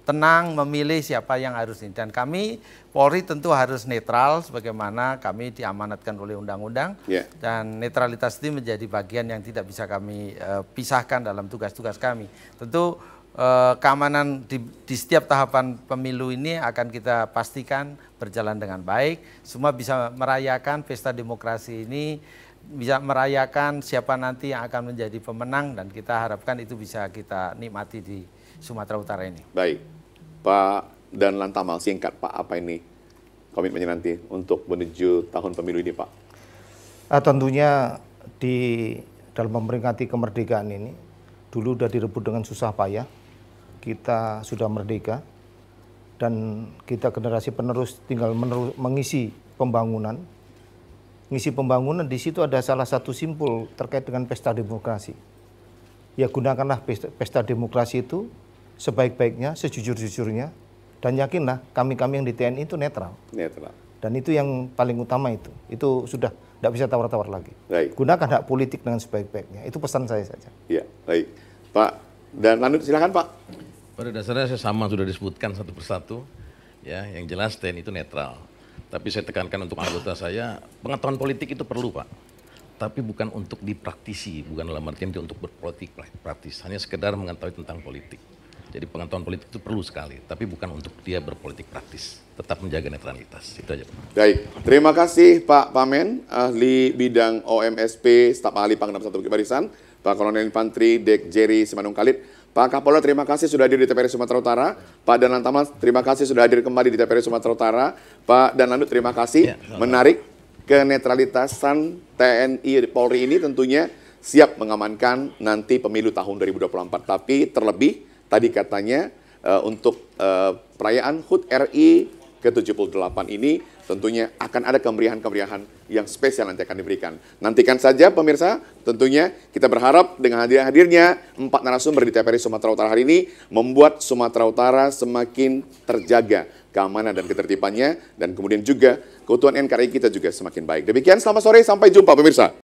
Speaker 3: tenang memilih siapa yang harus ini. Dan kami Polri tentu harus netral sebagaimana kami diamanatkan oleh undang-undang yeah. dan netralitas ini menjadi bagian yang tidak bisa kami e, pisahkan dalam tugas-tugas kami. Tentu e, keamanan di, di setiap tahapan pemilu ini akan kita pastikan berjalan dengan baik. Semua bisa merayakan pesta demokrasi ini bisa merayakan siapa nanti yang akan menjadi pemenang dan kita harapkan itu bisa kita nikmati di Sumatera Utara ini.
Speaker 1: Baik, Pak dan Lantamal singkat Pak apa ini komitmennya nanti untuk menuju tahun pemilu ini Pak?
Speaker 4: Nah, tentunya di dalam memperingati kemerdekaan ini dulu sudah direbut dengan susah payah kita sudah merdeka dan kita generasi penerus tinggal mengisi pembangunan misi pembangunan di situ ada salah satu simpul terkait dengan pesta demokrasi. Ya gunakanlah pesta, pesta demokrasi itu sebaik-baiknya, sejujur-jujurnya, dan yakinlah kami-kami yang di TNI itu netral. Netral. Dan itu yang paling utama itu. Itu sudah tidak bisa tawar-tawar lagi. Baik. Gunakan hak politik dengan sebaik-baiknya. Itu pesan saya saja.
Speaker 1: Iya, baik.
Speaker 5: Pak dan lanjut silakan Pak. Pada dasarnya saya sama sudah disebutkan satu persatu. Ya, yang jelas TNI itu netral. Tapi saya tekankan untuk anggota saya, pengetahuan politik itu perlu Pak. Tapi bukan untuk dipraktisi, bukan dalam artian untuk berpolitik praktis, hanya sekedar mengetahui tentang politik. Jadi pengetahuan politik itu perlu sekali, tapi bukan untuk dia berpolitik praktis. Tetap menjaga netralitas, itu aja Baik, terima kasih
Speaker 1: Pak Pamen, ahli bidang OMSP, staf ahli Pangdam Satu Bukit Barisan, Pak Kolonel Infantri, Dek Jerry Simanung Khalid. Pak Kapolda terima kasih sudah hadir di TPR Sumatera Utara. Pak Danan tamal terima kasih sudah hadir kembali di TPR Sumatera Utara. Pak Danan, terima kasih. Ya, Menarik kenetralitasan TNI Polri ini tentunya siap mengamankan nanti pemilu tahun 2024. Tapi terlebih tadi katanya uh, untuk uh, perayaan HUT RI ke-78 ini tentunya akan ada kemeriahan-kemeriahan yang spesial nanti akan diberikan. Nantikan saja pemirsa, tentunya kita berharap dengan hadir-hadirnya empat narasumber di TPRI Sumatera Utara hari ini membuat Sumatera Utara semakin terjaga keamanan dan ketertibannya dan kemudian juga keutuhan NKRI kita juga semakin baik. Demikian selamat sore
Speaker 4: sampai jumpa pemirsa.